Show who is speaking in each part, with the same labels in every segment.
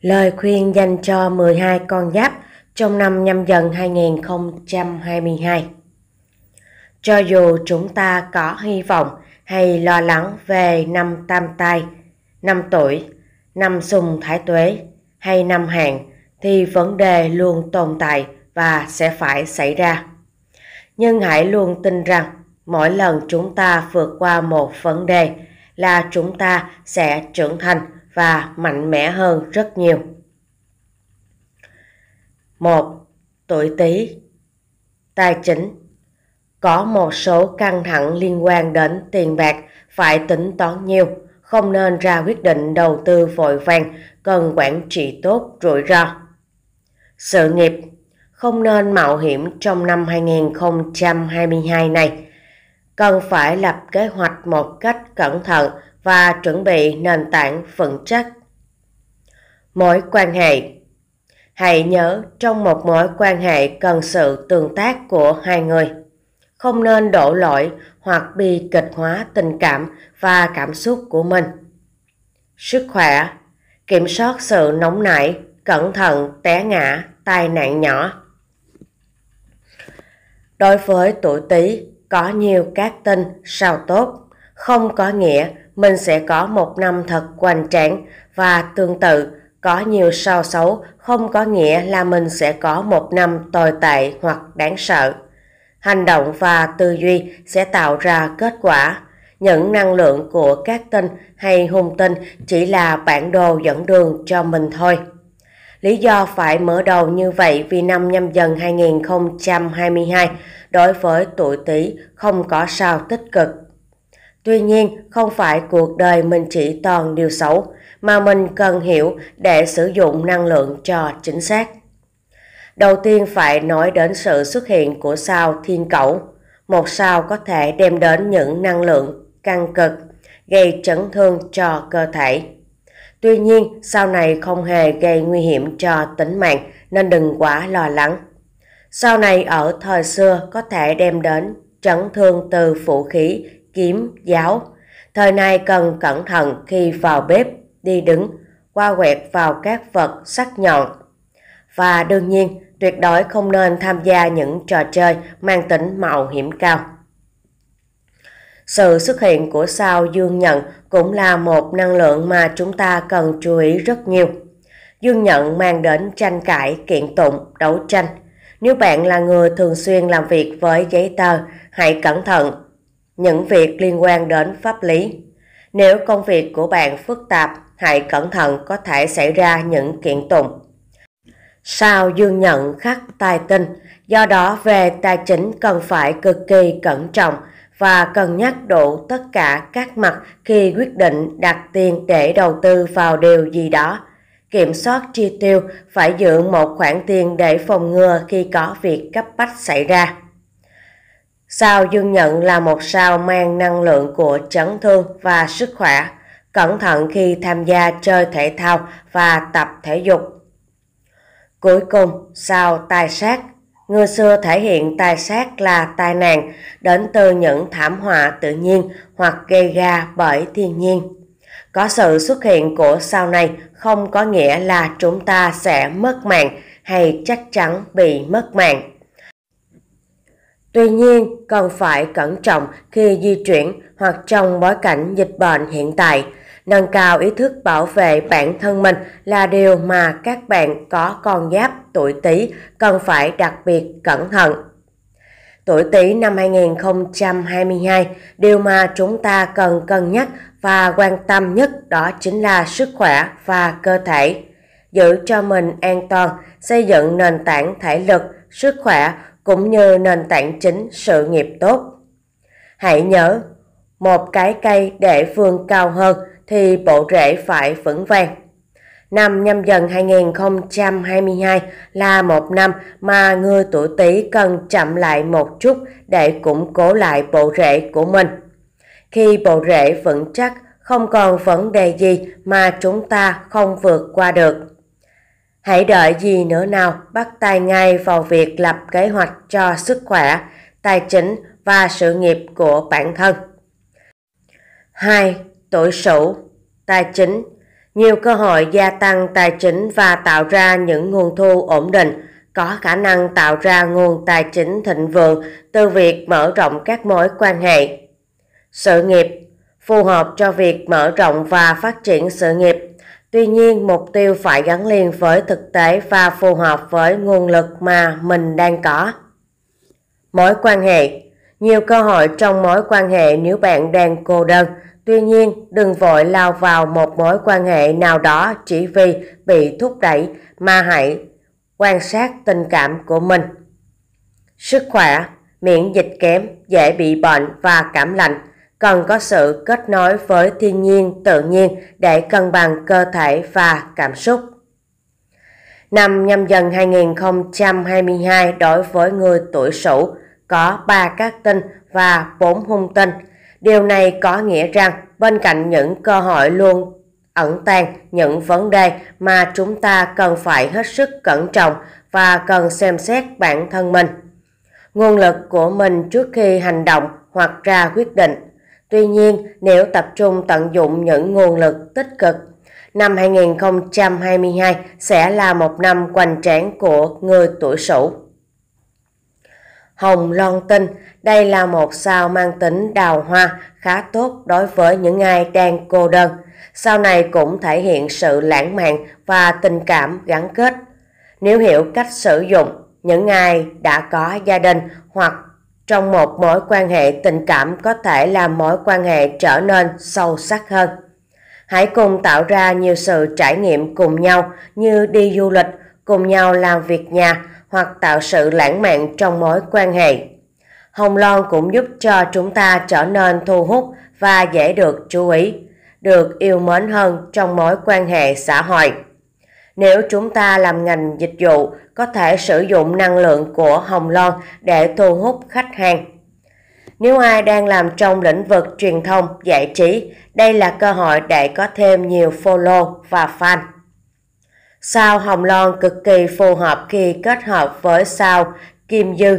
Speaker 1: Lời khuyên dành cho 12 con giáp trong năm nhâm dần 2022 Cho dù chúng ta có hy vọng hay lo lắng về năm tam tai, năm tuổi, năm sùng thái tuế hay năm hạn thì vấn đề luôn tồn tại và sẽ phải xảy ra. Nhưng hãy luôn tin rằng mỗi lần chúng ta vượt qua một vấn đề là chúng ta sẽ trưởng thành – và mạnh mẽ hơn rất nhiều. 1. Tuổi Tý Tài chính Có một số căng thẳng liên quan đến tiền bạc phải tính toán nhiều, không nên ra quyết định đầu tư vội vàng, cần quản trị tốt rủi ro. Sự nghiệp Không nên mạo hiểm trong năm 2022 này. Cần phải lập kế hoạch một cách cẩn thận, và chuẩn bị nền tảng vững chắc. Mối quan hệ Hãy nhớ trong một mối quan hệ cần sự tương tác của hai người. Không nên đổ lỗi hoặc bị kịch hóa tình cảm và cảm xúc của mình. Sức khỏe Kiểm soát sự nóng nảy, cẩn thận té ngã, tai nạn nhỏ. Đối với tuổi Tý có nhiều các tinh sao tốt, không có nghĩa mình sẽ có một năm thật hoành tráng và tương tự có nhiều sao xấu không có nghĩa là mình sẽ có một năm tồi tệ hoặc đáng sợ hành động và tư duy sẽ tạo ra kết quả những năng lượng của các tinh hay hung tinh chỉ là bản đồ dẫn đường cho mình thôi Lý do phải mở đầu như vậy vì năm nhâm dần 2022 đối với tuổi Tý không có sao tích cực Tuy nhiên, không phải cuộc đời mình chỉ toàn điều xấu, mà mình cần hiểu để sử dụng năng lượng cho chính xác. Đầu tiên phải nói đến sự xuất hiện của sao thiên cẩu. Một sao có thể đem đến những năng lượng căng cực, gây chấn thương cho cơ thể. Tuy nhiên, sao này không hề gây nguy hiểm cho tính mạng nên đừng quá lo lắng. Sao này ở thời xưa có thể đem đến chấn thương từ vũ khí kiếm, giáo. Thời này cần cẩn thận khi vào bếp, đi đứng, qua quẹt vào các vật sắc nhọn. Và đương nhiên, tuyệt đối không nên tham gia những trò chơi mang tính mạo hiểm cao. Sự xuất hiện của sao dương nhận cũng là một năng lượng mà chúng ta cần chú ý rất nhiều. Dương nhận mang đến tranh cãi, kiện tụng, đấu tranh. Nếu bạn là người thường xuyên làm việc với giấy tờ, hãy cẩn thận những việc liên quan đến pháp lý. Nếu công việc của bạn phức tạp, hãy cẩn thận có thể xảy ra những kiện tụng. Sao Dương nhận khắc tài tinh, do đó về tài chính cần phải cực kỳ cẩn trọng và cần nhắc đủ tất cả các mặt khi quyết định đặt tiền để đầu tư vào điều gì đó. Kiểm soát chi tiêu phải giữ một khoản tiền để phòng ngừa khi có việc cấp bách xảy ra. Sao dương nhận là một sao mang năng lượng của chấn thương và sức khỏe, cẩn thận khi tham gia chơi thể thao và tập thể dục. Cuối cùng, sao tài sát. Người xưa thể hiện tài sát là tai nạn đến từ những thảm họa tự nhiên hoặc gây ra bởi thiên nhiên. Có sự xuất hiện của sao này không có nghĩa là chúng ta sẽ mất mạng hay chắc chắn bị mất mạng Tuy nhiên, cần phải cẩn trọng khi di chuyển hoặc trong bối cảnh dịch bệnh hiện tại. Nâng cao ý thức bảo vệ bản thân mình là điều mà các bạn có con giáp tuổi Tý cần phải đặc biệt cẩn thận. Tuổi Tý năm 2022, điều mà chúng ta cần cân nhắc và quan tâm nhất đó chính là sức khỏe và cơ thể. Giữ cho mình an toàn, xây dựng nền tảng thể lực, sức khỏe cũng như nền tảng chính sự nghiệp tốt. Hãy nhớ, một cái cây để vươn cao hơn thì bộ rễ phải vững vàng. Năm nhâm dần 2022 là một năm mà người tuổi Tý cần chậm lại một chút để củng cố lại bộ rễ của mình. Khi bộ rễ vững chắc, không còn vấn đề gì mà chúng ta không vượt qua được Hãy đợi gì nữa nào, bắt tay ngay vào việc lập kế hoạch cho sức khỏe, tài chính và sự nghiệp của bản thân. 2. Tuổi Sửu, tài chính nhiều cơ hội gia tăng tài chính và tạo ra những nguồn thu ổn định có khả năng tạo ra nguồn tài chính thịnh vượng từ việc mở rộng các mối quan hệ sự nghiệp phù hợp cho việc mở rộng và phát triển sự nghiệp Tuy nhiên, mục tiêu phải gắn liền với thực tế và phù hợp với nguồn lực mà mình đang có. Mối quan hệ Nhiều cơ hội trong mối quan hệ nếu bạn đang cô đơn. Tuy nhiên, đừng vội lao vào một mối quan hệ nào đó chỉ vì bị thúc đẩy mà hãy quan sát tình cảm của mình. Sức khỏe, miễn dịch kém, dễ bị bệnh và cảm lạnh cần có sự kết nối với thiên nhiên tự nhiên để cân bằng cơ thể và cảm xúc. Năm nhâm dần 2022 đối với người tuổi Sửu có 3 các tinh và 4 hung tinh. Điều này có nghĩa rằng bên cạnh những cơ hội luôn ẩn tàng những vấn đề mà chúng ta cần phải hết sức cẩn trọng và cần xem xét bản thân mình. Nguồn lực của mình trước khi hành động hoặc ra quyết định Tuy nhiên, nếu tập trung tận dụng những nguồn lực tích cực, năm 2022 sẽ là một năm quanh tráng của người tuổi Sửu. Hồng Loan tin đây là một sao mang tính đào hoa khá tốt đối với những ai đang cô đơn. Sao này cũng thể hiện sự lãng mạn và tình cảm gắn kết. Nếu hiểu cách sử dụng, những ai đã có gia đình hoặc trong một mối quan hệ tình cảm có thể làm mối quan hệ trở nên sâu sắc hơn. Hãy cùng tạo ra nhiều sự trải nghiệm cùng nhau như đi du lịch, cùng nhau làm việc nhà hoặc tạo sự lãng mạn trong mối quan hệ. Hồng Loan cũng giúp cho chúng ta trở nên thu hút và dễ được chú ý, được yêu mến hơn trong mối quan hệ xã hội. Nếu chúng ta làm ngành dịch vụ, có thể sử dụng năng lượng của Hồng Loan để thu hút khách hàng. Nếu ai đang làm trong lĩnh vực truyền thông, giải trí, đây là cơ hội để có thêm nhiều follow và fan. Sao Hồng Loan cực kỳ phù hợp khi kết hợp với sao Kim Dư.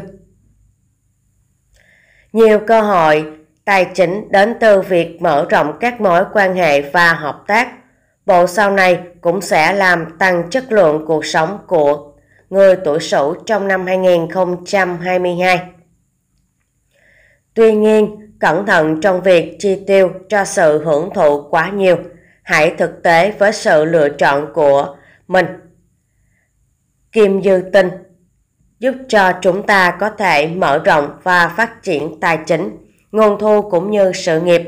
Speaker 1: Nhiều cơ hội tài chính đến từ việc mở rộng các mối quan hệ và hợp tác Bộ sau này cũng sẽ làm tăng chất lượng cuộc sống của người tuổi Sửu trong năm 2022. Tuy nhiên, cẩn thận trong việc chi tiêu cho sự hưởng thụ quá nhiều. Hãy thực tế với sự lựa chọn của mình. Kim dư tinh giúp cho chúng ta có thể mở rộng và phát triển tài chính, nguồn thu cũng như sự nghiệp.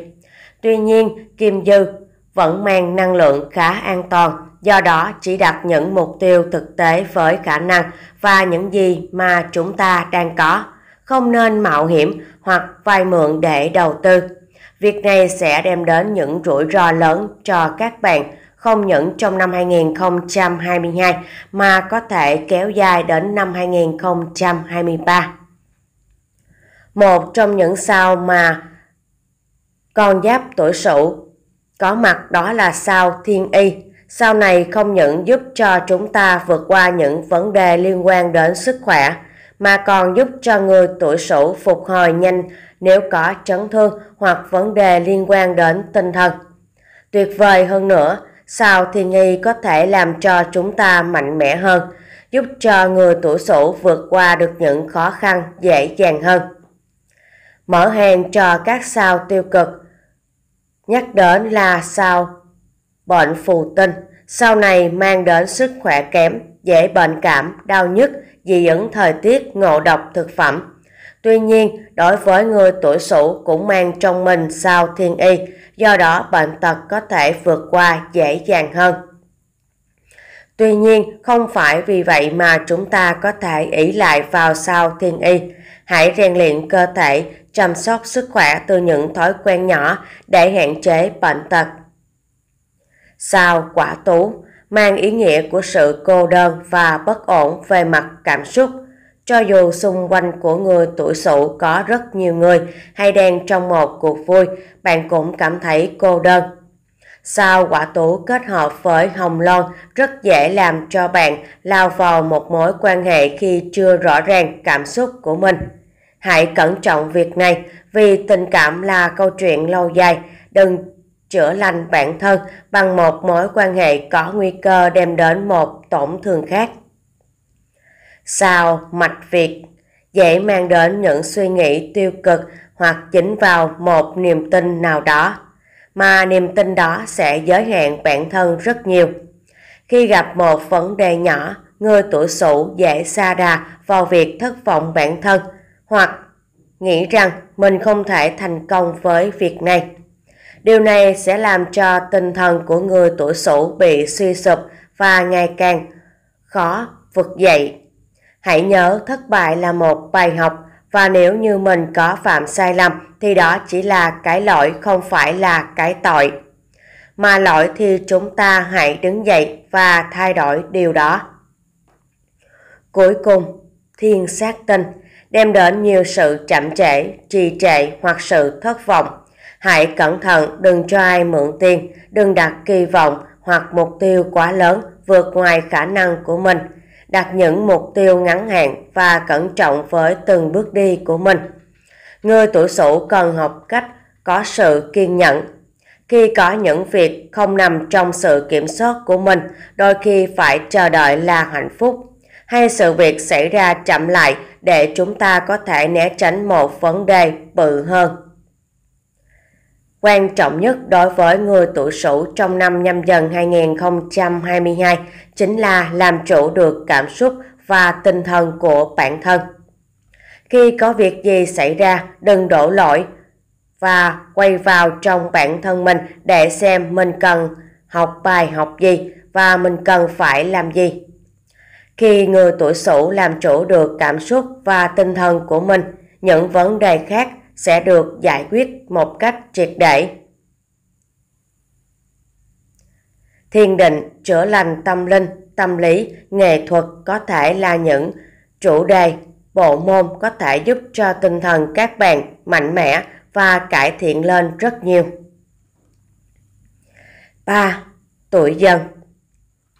Speaker 1: Tuy nhiên, kim dư vẫn mang năng lượng khá an toàn, do đó chỉ đặt những mục tiêu thực tế với khả năng và những gì mà chúng ta đang có, không nên mạo hiểm hoặc vay mượn để đầu tư. Việc này sẽ đem đến những rủi ro lớn cho các bạn, không những trong năm 2022 mà có thể kéo dài đến năm 2023. Một trong những sao mà con giáp tuổi Sửu có mặt đó là sao thiên y, sau này không những giúp cho chúng ta vượt qua những vấn đề liên quan đến sức khỏe, mà còn giúp cho người tuổi sửu phục hồi nhanh nếu có chấn thương hoặc vấn đề liên quan đến tinh thần. Tuyệt vời hơn nữa, sao Thiên Y có thể làm cho chúng ta mạnh mẽ hơn, giúp cho người tuổi sửu vượt qua được những khó khăn dễ dàng hơn. Mở hàng cho các sao tiêu cực, Nhắc đến là sao? Bệnh phù tinh sau này mang đến sức khỏe kém, dễ bệnh cảm, đau nhức, dị ứng thời tiết, ngộ độc thực phẩm. Tuy nhiên, đối với người tuổi sửu cũng mang trong mình sao thiên y, do đó bệnh tật có thể vượt qua dễ dàng hơn. Tuy nhiên, không phải vì vậy mà chúng ta có thể ỷ lại vào sao thiên y, Hãy rèn luyện cơ thể, chăm sóc sức khỏe từ những thói quen nhỏ để hạn chế bệnh tật. Sao quả tú mang ý nghĩa của sự cô đơn và bất ổn về mặt cảm xúc. Cho dù xung quanh của người tuổi sửu có rất nhiều người hay đang trong một cuộc vui, bạn cũng cảm thấy cô đơn. Sao quả tú kết hợp với hồng lon rất dễ làm cho bạn lao vào một mối quan hệ khi chưa rõ ràng cảm xúc của mình. Hãy cẩn trọng việc này vì tình cảm là câu chuyện lâu dài, đừng chữa lành bản thân bằng một mối quan hệ có nguy cơ đem đến một tổn thương khác. Sao mạch việc dễ mang đến những suy nghĩ tiêu cực hoặc chính vào một niềm tin nào đó, mà niềm tin đó sẽ giới hạn bản thân rất nhiều. Khi gặp một vấn đề nhỏ, người tuổi sửu dễ xa đà vào việc thất vọng bản thân – hoặc nghĩ rằng mình không thể thành công với việc này. Điều này sẽ làm cho tinh thần của người tuổi Sửu bị suy sụp và ngày càng khó vực dậy. Hãy nhớ thất bại là một bài học và nếu như mình có phạm sai lầm thì đó chỉ là cái lỗi không phải là cái tội. Mà lỗi thì chúng ta hãy đứng dậy và thay đổi điều đó. Cuối cùng, thiên sát tinh đem đến nhiều sự chậm trễ, trì trệ hoặc sự thất vọng. Hãy cẩn thận đừng cho ai mượn tiền, đừng đặt kỳ vọng hoặc mục tiêu quá lớn vượt ngoài khả năng của mình. Đặt những mục tiêu ngắn hạn và cẩn trọng với từng bước đi của mình. Người tuổi Sửu cần học cách có sự kiên nhẫn. Khi có những việc không nằm trong sự kiểm soát của mình, đôi khi phải chờ đợi là hạnh phúc hay sự việc xảy ra chậm lại để chúng ta có thể né tránh một vấn đề bự hơn. Quan trọng nhất đối với người tuổi Sửu trong năm nhâm dần 2022 chính là làm chủ được cảm xúc và tinh thần của bản thân. Khi có việc gì xảy ra, đừng đổ lỗi và quay vào trong bản thân mình để xem mình cần học bài học gì và mình cần phải làm gì khi người tuổi Sửu làm chủ được cảm xúc và tinh thần của mình, những vấn đề khác sẽ được giải quyết một cách triệt để. Thiền định, chữa lành tâm linh, tâm lý, nghệ thuật có thể là những chủ đề, bộ môn có thể giúp cho tinh thần các bạn mạnh mẽ và cải thiện lên rất nhiều. 3. Tuổi dần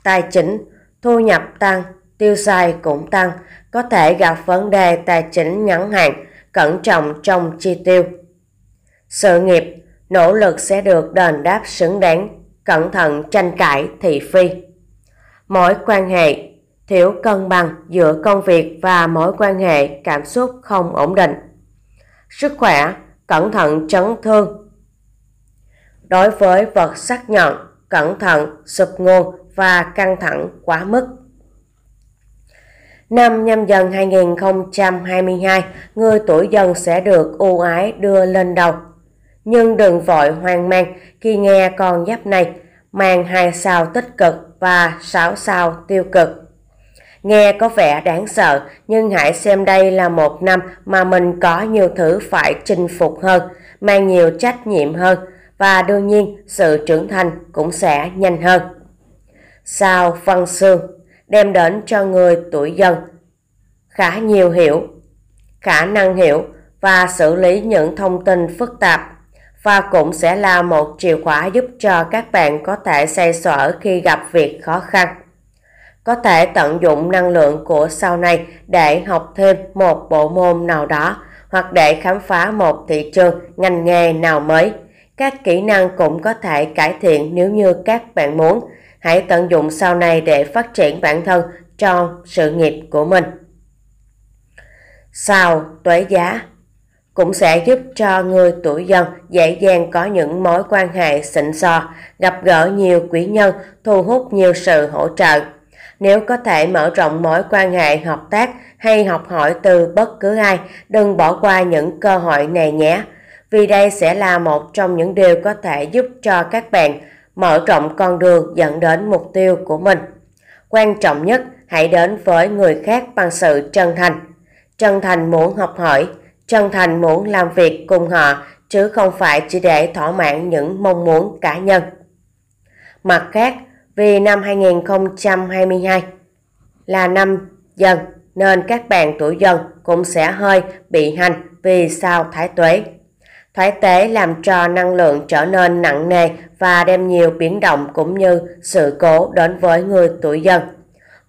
Speaker 1: Tài chính, thu nhập tăng, tiêu xài cũng tăng, có thể gặp vấn đề tài chính ngắn hạn, cẩn trọng trong chi tiêu. Sự nghiệp, nỗ lực sẽ được đền đáp xứng đáng, cẩn thận tranh cãi thị phi. Mối quan hệ, thiếu cân bằng giữa công việc và mối quan hệ cảm xúc không ổn định. Sức khỏe, cẩn thận chấn thương. Đối với vật sắc nhọn, cẩn thận, sụp nguồn và căng thẳng quá mức. Năm nhâm dần 2022, người tuổi dần sẽ được ưu ái đưa lên đầu. Nhưng đừng vội hoang mang khi nghe con giáp này mang hai sao tích cực và sáu sao tiêu cực. Nghe có vẻ đáng sợ, nhưng hãy xem đây là một năm mà mình có nhiều thứ phải chinh phục hơn, mang nhiều trách nhiệm hơn và đương nhiên sự trưởng thành cũng sẽ nhanh hơn. Sao Văn Sương đem đến cho người tuổi dần. Khá nhiều hiểu, khả năng hiểu và xử lý những thông tin phức tạp và cũng sẽ là một chìa khóa giúp cho các bạn có thể xoay sở khi gặp việc khó khăn. Có thể tận dụng năng lượng của sau này để học thêm một bộ môn nào đó hoặc để khám phá một thị trường, ngành nghề nào mới. Các kỹ năng cũng có thể cải thiện nếu như các bạn muốn – hãy tận dụng sau này để phát triển bản thân cho sự nghiệp của mình. Sau tuổi giá cũng sẽ giúp cho người tuổi dần dễ dàng có những mối quan hệ xịn sò, gặp gỡ nhiều quý nhân, thu hút nhiều sự hỗ trợ. Nếu có thể mở rộng mối quan hệ hợp tác hay học hỏi từ bất cứ ai, đừng bỏ qua những cơ hội này nhé. Vì đây sẽ là một trong những điều có thể giúp cho các bạn mở rộng con đường dẫn đến mục tiêu của mình. Quan trọng nhất, hãy đến với người khác bằng sự chân thành. Chân thành muốn học hỏi, chân thành muốn làm việc cùng họ chứ không phải chỉ để thỏa mãn những mong muốn cá nhân. Mặt khác, vì năm 2022 là năm dần nên các bạn tuổi dần cũng sẽ hơi bị hành vì sao thái tuế Thoái tế làm cho năng lượng trở nên nặng nề và đem nhiều biến động cũng như sự cố đến với người tuổi dân.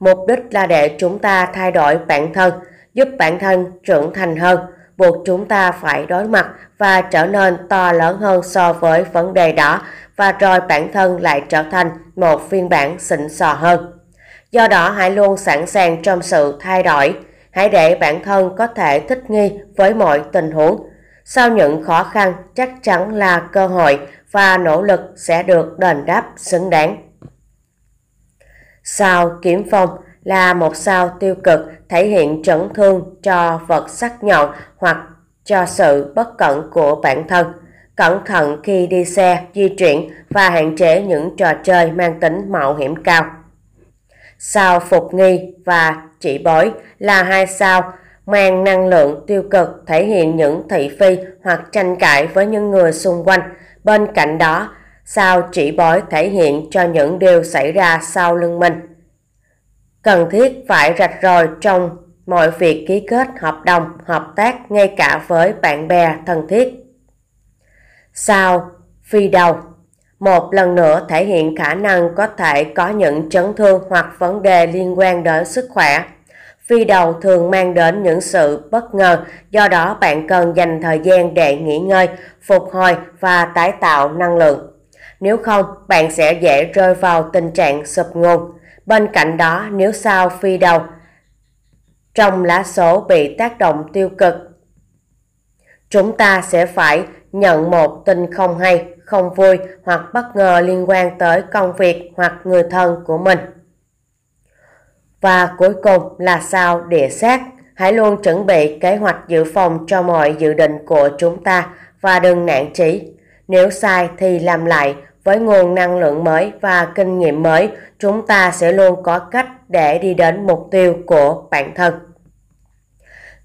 Speaker 1: Mục đích là để chúng ta thay đổi bản thân, giúp bản thân trưởng thành hơn, buộc chúng ta phải đối mặt và trở nên to lớn hơn so với vấn đề đó và rồi bản thân lại trở thành một phiên bản xịn sò hơn. Do đó hãy luôn sẵn sàng trong sự thay đổi, hãy để bản thân có thể thích nghi với mọi tình huống sau những khó khăn, chắc chắn là cơ hội và nỗ lực sẽ được đền đáp xứng đáng. Sao kiếm phong là một sao tiêu cực thể hiện chấn thương cho vật sắc nhọn hoặc cho sự bất cẩn của bản thân. Cẩn thận khi đi xe, di chuyển và hạn chế những trò chơi mang tính mạo hiểm cao. Sao phục nghi và chỉ bối là hai sao mang năng lượng tiêu cực thể hiện những thị phi hoặc tranh cãi với những người xung quanh. Bên cạnh đó, sao chỉ bói thể hiện cho những điều xảy ra sau lưng mình. Cần thiết phải rạch ròi trong mọi việc ký kết hợp đồng, hợp tác ngay cả với bạn bè thân thiết. Sao phi đầu một lần nữa thể hiện khả năng có thể có những chấn thương hoặc vấn đề liên quan đến sức khỏe phi đầu thường mang đến những sự bất ngờ, do đó bạn cần dành thời gian để nghỉ ngơi, phục hồi và tái tạo năng lượng. Nếu không, bạn sẽ dễ rơi vào tình trạng sụp nguồn. Bên cạnh đó, nếu sao phi đầu trong lá số bị tác động tiêu cực, chúng ta sẽ phải nhận một tin không hay, không vui hoặc bất ngờ liên quan tới công việc hoặc người thân của mình. Và cuối cùng là sao địa xác Hãy luôn chuẩn bị kế hoạch dự phòng cho mọi dự định của chúng ta và đừng nản chí. Nếu sai thì làm lại, với nguồn năng lượng mới và kinh nghiệm mới, chúng ta sẽ luôn có cách để đi đến mục tiêu của bản thân.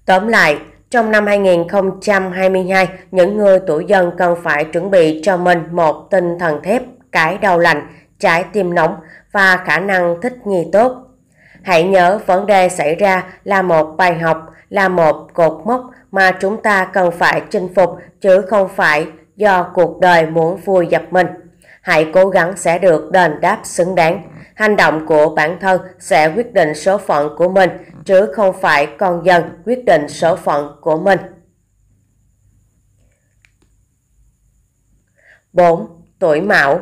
Speaker 1: Tóm lại, trong năm 2022, những người tuổi dân cần phải chuẩn bị cho mình một tinh thần thép, cái đầu lành, trái tim nóng và khả năng thích nghi tốt Hãy nhớ vấn đề xảy ra là một bài học, là một cột mốc mà chúng ta cần phải chinh phục chứ không phải do cuộc đời muốn vui dập mình. Hãy cố gắng sẽ được đền đáp xứng đáng. Hành động của bản thân sẽ quyết định số phận của mình chứ không phải con dân quyết định số phận của mình. 4. Tuổi Mão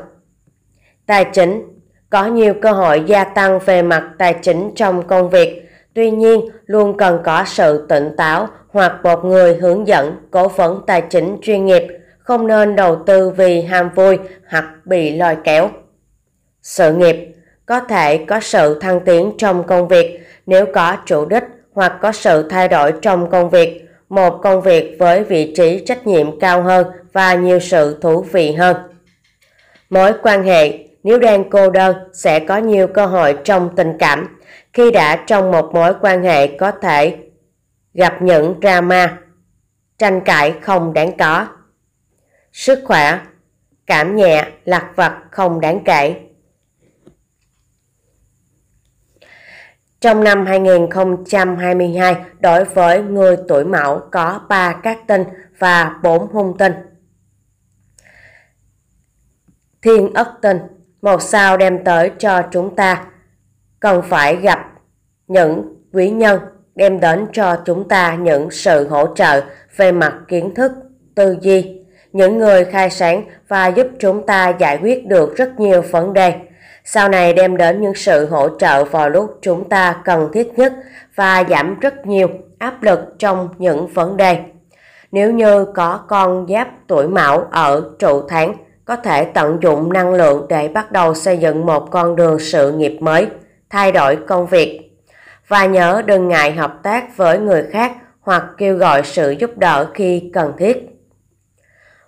Speaker 1: Tài chính có nhiều cơ hội gia tăng về mặt tài chính trong công việc. Tuy nhiên, luôn cần có sự tỉnh táo hoặc một người hướng dẫn, cố vấn tài chính chuyên nghiệp, không nên đầu tư vì ham vui hoặc bị lôi kéo. Sự nghiệp có thể có sự thăng tiến trong công việc nếu có chủ đích hoặc có sự thay đổi trong công việc, một công việc với vị trí trách nhiệm cao hơn và nhiều sự thú vị hơn. Mối quan hệ nếu đang cô đơn, sẽ có nhiều cơ hội trong tình cảm. Khi đã trong một mối quan hệ có thể gặp những drama, tranh cãi không đáng có. Sức khỏe, cảm nhẹ, lạc vật không đáng kể. Trong năm 2022, đối với người tuổi mão có 3 các tinh và 4 hung tinh. Thiên ất tinh một sao đem tới cho chúng ta. Cần phải gặp những quý nhân đem đến cho chúng ta những sự hỗ trợ về mặt kiến thức, tư duy, những người khai sáng và giúp chúng ta giải quyết được rất nhiều vấn đề. Sau này đem đến những sự hỗ trợ vào lúc chúng ta cần thiết nhất và giảm rất nhiều áp lực trong những vấn đề. Nếu như có con giáp tuổi mão ở trụ tháng có thể tận dụng năng lượng để bắt đầu xây dựng một con đường sự nghiệp mới, thay đổi công việc. Và nhớ đừng ngại hợp tác với người khác hoặc kêu gọi sự giúp đỡ khi cần thiết.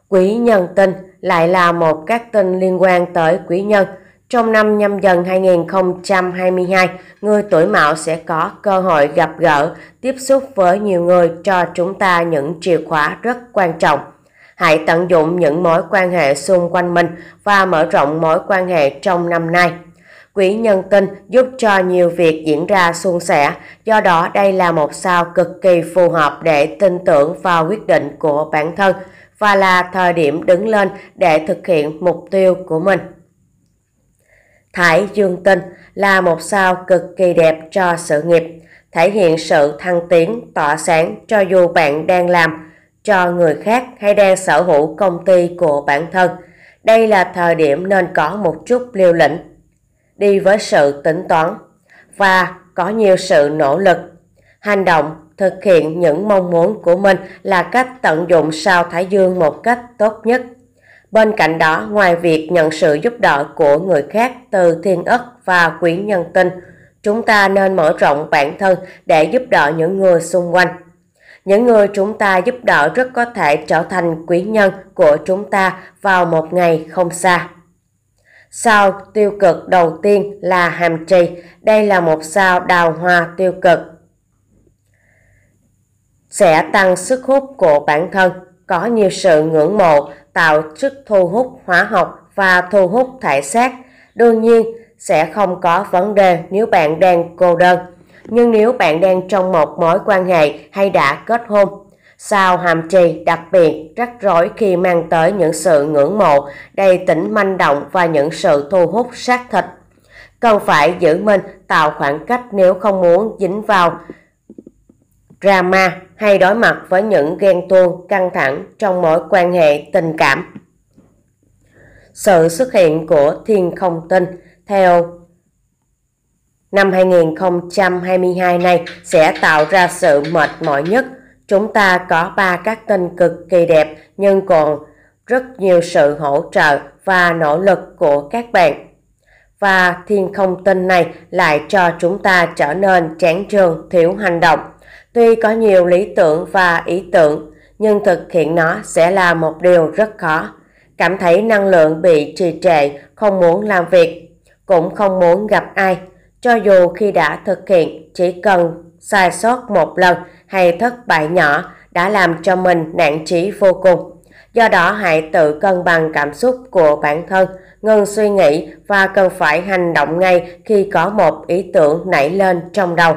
Speaker 1: Quý nhân tinh lại là một các tinh liên quan tới quý nhân. Trong năm nhâm dần 2022, người tuổi mạo sẽ có cơ hội gặp gỡ, tiếp xúc với nhiều người cho chúng ta những chìa khóa rất quan trọng Hãy tận dụng những mối quan hệ xung quanh mình và mở rộng mối quan hệ trong năm nay. Quỹ nhân tinh giúp cho nhiều việc diễn ra suôn sẻ, do đó đây là một sao cực kỳ phù hợp để tin tưởng vào quyết định của bản thân và là thời điểm đứng lên để thực hiện mục tiêu của mình. Thải Dương Tinh là một sao cực kỳ đẹp cho sự nghiệp, thể hiện sự thăng tiến, tỏa sáng cho dù bạn đang làm cho người khác hay đang sở hữu công ty của bản thân. Đây là thời điểm nên có một chút liều lĩnh, đi với sự tính toán và có nhiều sự nỗ lực. Hành động, thực hiện những mong muốn của mình là cách tận dụng sao Thái Dương một cách tốt nhất. Bên cạnh đó, ngoài việc nhận sự giúp đỡ của người khác từ thiên ất và quý nhân tinh, chúng ta nên mở rộng bản thân để giúp đỡ những người xung quanh. Những người chúng ta giúp đỡ rất có thể trở thành quý nhân của chúng ta vào một ngày không xa. Sao tiêu cực đầu tiên là hàm trì. Đây là một sao đào hoa tiêu cực. Sẽ tăng sức hút của bản thân. Có nhiều sự ngưỡng mộ, tạo sức thu hút hóa học và thu hút thể xác. Đương nhiên, sẽ không có vấn đề nếu bạn đang cô đơn nhưng nếu bạn đang trong một mối quan hệ hay đã kết hôn, sao hàm trì đặc biệt rắc rối khi mang tới những sự ngưỡng mộ đầy tính manh động và những sự thu hút sát thịt. Cần phải giữ mình tạo khoảng cách nếu không muốn dính vào drama hay đối mặt với những ghen tuông căng thẳng trong mối quan hệ tình cảm. Sự xuất hiện của thiên không tinh theo Năm 2022 này sẽ tạo ra sự mệt mỏi nhất. Chúng ta có ba các tinh cực kỳ đẹp nhưng còn rất nhiều sự hỗ trợ và nỗ lực của các bạn. Và thiên không tinh này lại cho chúng ta trở nên chán trường, thiếu hành động. Tuy có nhiều lý tưởng và ý tưởng, nhưng thực hiện nó sẽ là một điều rất khó. Cảm thấy năng lượng bị trì trệ, không muốn làm việc, cũng không muốn gặp ai, cho dù khi đã thực hiện, chỉ cần sai sót một lần hay thất bại nhỏ đã làm cho mình nản trí vô cùng. Do đó hãy tự cân bằng cảm xúc của bản thân, ngừng suy nghĩ và cần phải hành động ngay khi có một ý tưởng nảy lên trong đầu.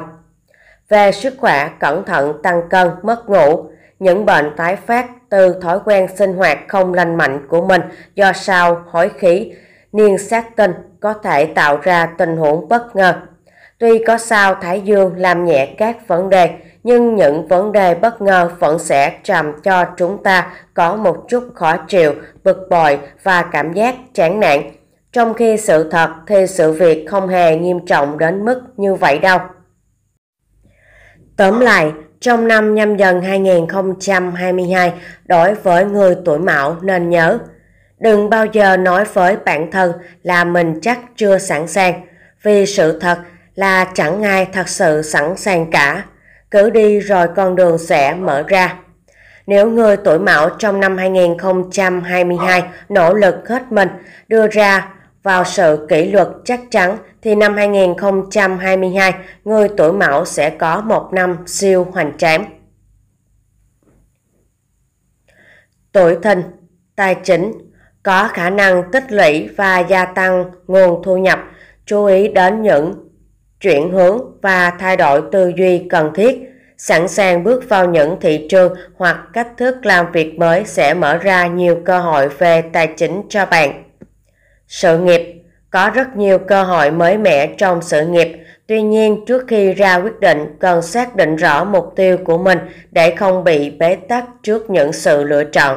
Speaker 1: Về sức khỏe, cẩn thận tăng cân, mất ngủ, những bệnh tái phát từ thói quen sinh hoạt không lành mạnh của mình do sao hối khí niên sát tinh có thể tạo ra tình huống bất ngờ. Tuy có sao Thái Dương làm nhẹ các vấn đề, nhưng những vấn đề bất ngờ vẫn sẽ làm cho chúng ta có một chút khó chịu, bực bội và cảm giác chán nản. Trong khi sự thật thì sự việc không hề nghiêm trọng đến mức như vậy đâu. Tóm lại, trong năm nhâm dần 2022, đối với người tuổi mão nên nhớ – Đừng bao giờ nói với bản thân là mình chắc chưa sẵn sàng, vì sự thật là chẳng ai thật sự sẵn sàng cả. Cứ đi rồi con đường sẽ mở ra. Nếu người tuổi mão trong năm 2022 nỗ lực hết mình đưa ra vào sự kỷ luật chắc chắn thì năm 2022 người tuổi mão sẽ có một năm siêu hoành tráng. Tuổi thìn, tài chính, có khả năng tích lũy và gia tăng nguồn thu nhập, chú ý đến những chuyển hướng và thay đổi tư duy cần thiết, sẵn sàng bước vào những thị trường hoặc cách thức làm việc mới sẽ mở ra nhiều cơ hội về tài chính cho bạn. Sự nghiệp có rất nhiều cơ hội mới mẻ trong sự nghiệp, tuy nhiên trước khi ra quyết định cần xác định rõ mục tiêu của mình để không bị bế tắc trước những sự lựa chọn.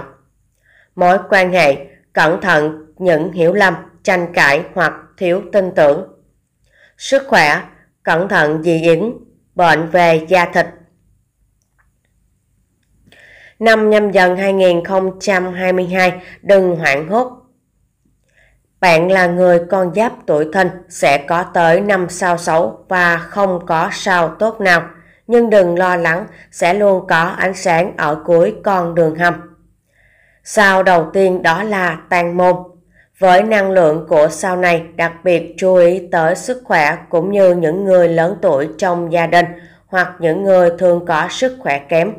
Speaker 1: Mối quan hệ cẩn thận những hiểu lầm, tranh cãi hoặc thiếu tin tưởng. Sức khỏe, cẩn thận dị ứng, bệnh về da thịt. Năm nhâm dần 2022, đừng hoảng hốt. Bạn là người con giáp tuổi thân sẽ có tới năm sao xấu và không có sao tốt nào. Nhưng đừng lo lắng, sẽ luôn có ánh sáng ở cuối con đường hầm. Sao đầu tiên đó là tàn môn. Với năng lượng của sao này đặc biệt chú ý tới sức khỏe cũng như những người lớn tuổi trong gia đình hoặc những người thường có sức khỏe kém.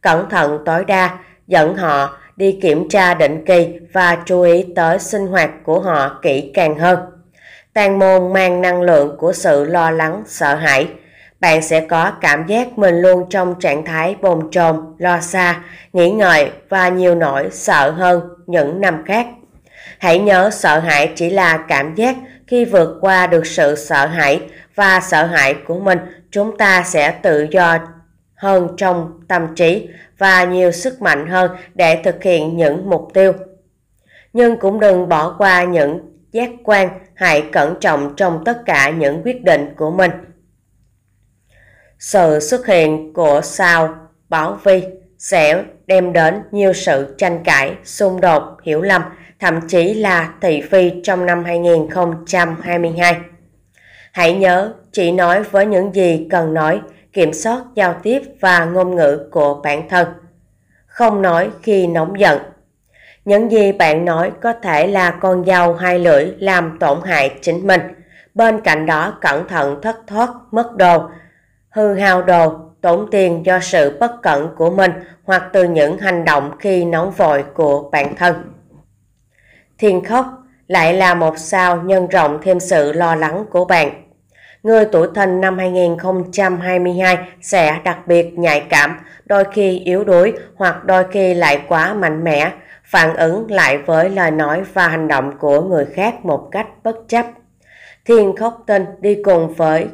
Speaker 1: Cẩn thận tối đa, dẫn họ đi kiểm tra định kỳ và chú ý tới sinh hoạt của họ kỹ càng hơn. Tàn môn mang năng lượng của sự lo lắng, sợ hãi, bạn sẽ có cảm giác mình luôn trong trạng thái bồn chồn, lo xa, nghĩ ngợi và nhiều nỗi sợ hơn những năm khác. Hãy nhớ sợ hãi chỉ là cảm giác khi vượt qua được sự sợ hãi và sợ hãi của mình, chúng ta sẽ tự do hơn trong tâm trí và nhiều sức mạnh hơn để thực hiện những mục tiêu. Nhưng cũng đừng bỏ qua những giác quan, hãy cẩn trọng trong tất cả những quyết định của mình sự xuất hiện của sao bảo vi sẽ đem đến nhiều sự tranh cãi, xung đột, hiểu lầm, thậm chí là thị phi trong năm 2022. Hãy nhớ, chỉ nói với những gì cần nói, kiểm soát giao tiếp và ngôn ngữ của bản thân. Không nói khi nóng giận. Những gì bạn nói có thể là con dao hai lưỡi làm tổn hại chính mình. Bên cạnh đó cẩn thận thất thoát, mất đồ hư hao đồ, tốn tiền do sự bất cẩn của mình hoặc từ những hành động khi nóng vội của bản thân. Thiên khóc lại là một sao nhân rộng thêm sự lo lắng của bạn. Người tuổi thân năm 2022 sẽ đặc biệt nhạy cảm, đôi khi yếu đuối hoặc đôi khi lại quá mạnh mẽ, phản ứng lại với lời nói và hành động của người khác một cách bất chấp. Thiên khóc tinh đi cùng với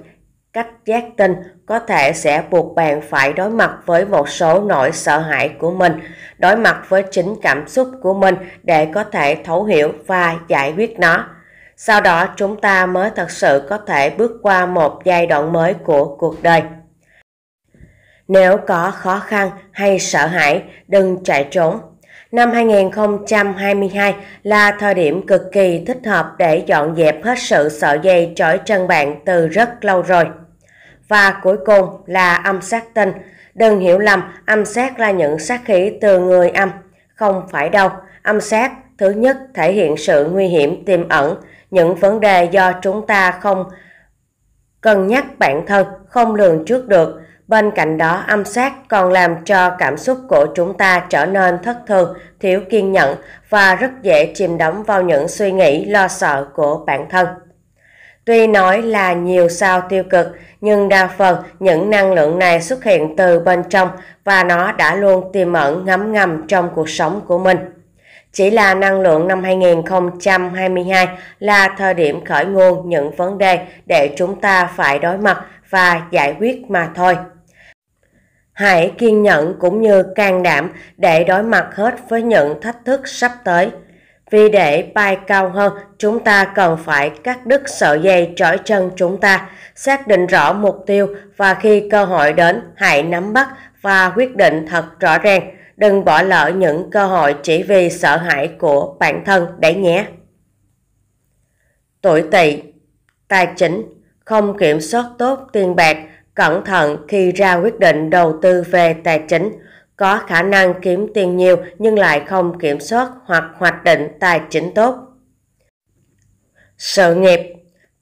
Speaker 1: cách giác tinh có thể sẽ buộc bạn phải đối mặt với một số nỗi sợ hãi của mình, đối mặt với chính cảm xúc của mình để có thể thấu hiểu và giải quyết nó. Sau đó chúng ta mới thật sự có thể bước qua một giai đoạn mới của cuộc đời. Nếu có khó khăn hay sợ hãi, đừng chạy trốn. Năm 2022 là thời điểm cực kỳ thích hợp để dọn dẹp hết sự sợ dây trói chân bạn từ rất lâu rồi. Và cuối cùng là âm sát tinh. Đừng hiểu lầm, âm sát là những sát khí từ người âm. Không phải đâu, âm sát thứ nhất thể hiện sự nguy hiểm tiềm ẩn, những vấn đề do chúng ta không cân nhắc bản thân, không lường trước được. Bên cạnh đó, âm sát còn làm cho cảm xúc của chúng ta trở nên thất thường, thiếu kiên nhẫn và rất dễ chìm đắm vào những suy nghĩ lo sợ của bản thân. Tuy nói là nhiều sao tiêu cực, nhưng đa phần những năng lượng này xuất hiện từ bên trong và nó đã luôn tiềm ẩn ngấm ngầm trong cuộc sống của mình. Chỉ là năng lượng năm 2022 là thời điểm khởi nguồn những vấn đề để chúng ta phải đối mặt và giải quyết mà thôi. Hãy kiên nhẫn cũng như can đảm để đối mặt hết với những thách thức sắp tới vì để bay cao hơn, chúng ta cần phải cắt đứt sợi dây trói chân chúng ta, xác định rõ mục tiêu và khi cơ hội đến, hãy nắm bắt và quyết định thật rõ ràng. Đừng bỏ lỡ những cơ hội chỉ vì sợ hãi của bản thân đấy nhé. Tuổi tỵ, tài chính, không kiểm soát tốt tiền bạc, cẩn thận khi ra quyết định đầu tư về tài chính – có khả năng kiếm tiền nhiều nhưng lại không kiểm soát hoặc hoạch định tài chính tốt. Sự nghiệp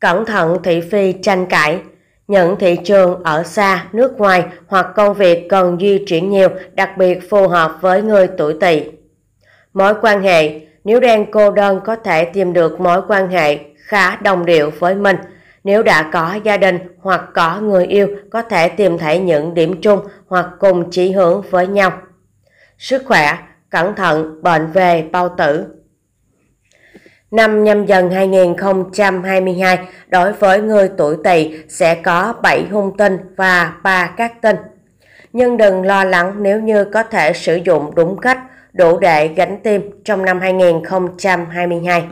Speaker 1: Cẩn thận thị phi tranh cãi Những thị trường ở xa, nước ngoài hoặc công việc cần di chuyển nhiều đặc biệt phù hợp với người tuổi tỵ. Mối quan hệ Nếu đang cô đơn có thể tìm được mối quan hệ khá đồng điệu với mình – nếu đã có gia đình hoặc có người yêu có thể tìm thấy những điểm chung hoặc cùng chỉ hướng với nhau. Sức khỏe, cẩn thận, bệnh về, bao tử. Năm nhâm dần 2022 đối với người tuổi tỵ sẽ có 7 hung tinh và 3 các tinh. Nhưng đừng lo lắng nếu như có thể sử dụng đúng cách đủ để gánh tim trong năm 2022.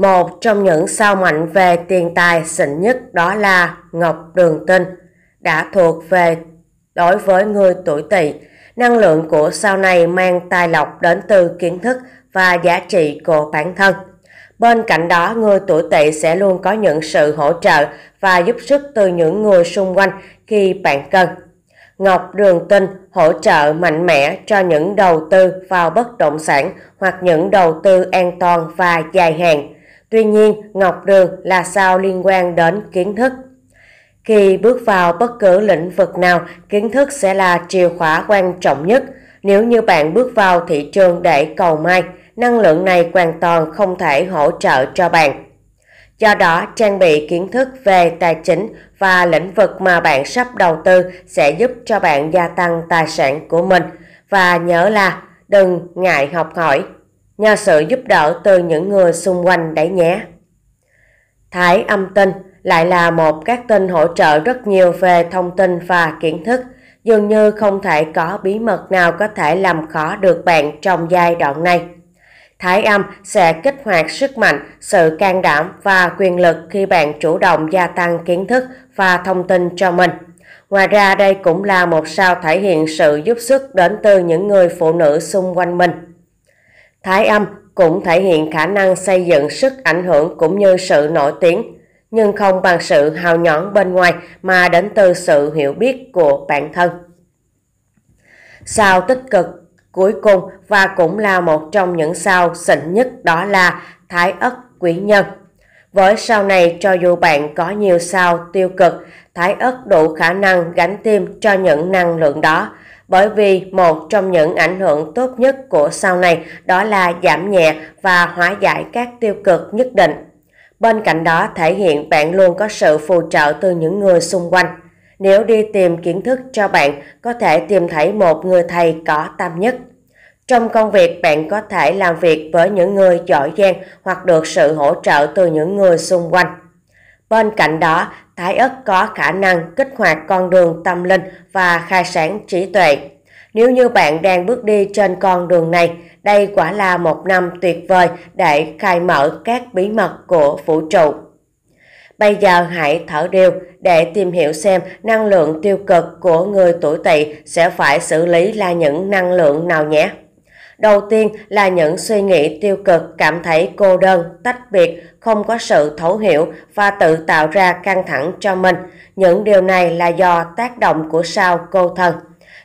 Speaker 1: Một trong những sao mạnh về tiền tài xịn nhất đó là Ngọc Đường Tinh, đã thuộc về đối với người tuổi tỵ. Năng lượng của sao này mang tài lộc đến từ kiến thức và giá trị của bản thân. Bên cạnh đó, người tuổi tỵ sẽ luôn có những sự hỗ trợ và giúp sức từ những người xung quanh khi bạn cần. Ngọc Đường Tinh hỗ trợ mạnh mẽ cho những đầu tư vào bất động sản hoặc những đầu tư an toàn và dài hạn. Tuy nhiên, Ngọc Đường là sao liên quan đến kiến thức. Khi bước vào bất cứ lĩnh vực nào, kiến thức sẽ là chìa khóa quan trọng nhất. Nếu như bạn bước vào thị trường để cầu may, năng lượng này hoàn toàn không thể hỗ trợ cho bạn. Do đó, trang bị kiến thức về tài chính và lĩnh vực mà bạn sắp đầu tư sẽ giúp cho bạn gia tăng tài sản của mình. Và nhớ là đừng ngại học hỏi, nhờ sự giúp đỡ từ những người xung quanh đấy nhé. Thái âm tinh lại là một các tinh hỗ trợ rất nhiều về thông tin và kiến thức, dường như không thể có bí mật nào có thể làm khó được bạn trong giai đoạn này. Thái âm sẽ kích hoạt sức mạnh, sự can đảm và quyền lực khi bạn chủ động gia tăng kiến thức và thông tin cho mình. Ngoài ra đây cũng là một sao thể hiện sự giúp sức đến từ những người phụ nữ xung quanh mình. Thái âm cũng thể hiện khả năng xây dựng sức ảnh hưởng cũng như sự nổi tiếng, nhưng không bằng sự hào nhõn bên ngoài mà đến từ sự hiểu biết của bản thân. Sao tích cực cuối cùng và cũng là một trong những sao xịn nhất đó là Thái Ất Quý Nhân. Với sao này cho dù bạn có nhiều sao tiêu cực, Thái Ất đủ khả năng gánh tim cho những năng lượng đó bởi vì một trong những ảnh hưởng tốt nhất của sau này đó là giảm nhẹ và hóa giải các tiêu cực nhất định. Bên cạnh đó thể hiện bạn luôn có sự phù trợ từ những người xung quanh. Nếu đi tìm kiến thức cho bạn, có thể tìm thấy một người thầy có tâm nhất. Trong công việc, bạn có thể làm việc với những người giỏi giang hoặc được sự hỗ trợ từ những người xung quanh. Bên cạnh đó, Thái ất có khả năng kích hoạt con đường tâm linh và khai sáng trí tuệ. Nếu như bạn đang bước đi trên con đường này, đây quả là một năm tuyệt vời để khai mở các bí mật của vũ trụ. Bây giờ hãy thở đều để tìm hiểu xem năng lượng tiêu cực của người tuổi tỵ sẽ phải xử lý là những năng lượng nào nhé. Đầu tiên là những suy nghĩ tiêu cực, cảm thấy cô đơn, tách biệt, không có sự thấu hiểu và tự tạo ra căng thẳng cho mình. Những điều này là do tác động của sao cô thân.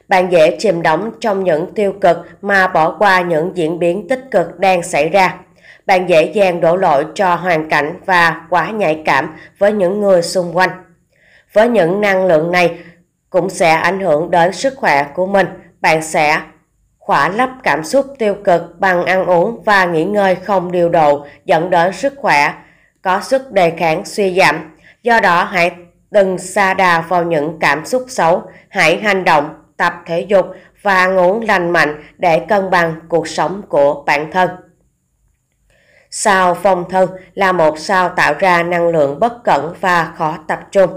Speaker 1: Bạn dễ chìm đắm trong những tiêu cực mà bỏ qua những diễn biến tích cực đang xảy ra. Bạn dễ dàng đổ lỗi cho hoàn cảnh và quá nhạy cảm với những người xung quanh. Với những năng lượng này cũng sẽ ảnh hưởng đến sức khỏe của mình. Bạn sẽ khỏa lấp cảm xúc tiêu cực bằng ăn uống và nghỉ ngơi không điều độ dẫn đến sức khỏe, có sức đề kháng suy giảm. Do đó hãy đừng xa đà vào những cảm xúc xấu, hãy hành động, tập thể dục và ngủ lành mạnh để cân bằng cuộc sống của bản thân. Sao phong thân là một sao tạo ra năng lượng bất cẩn và khó tập trung.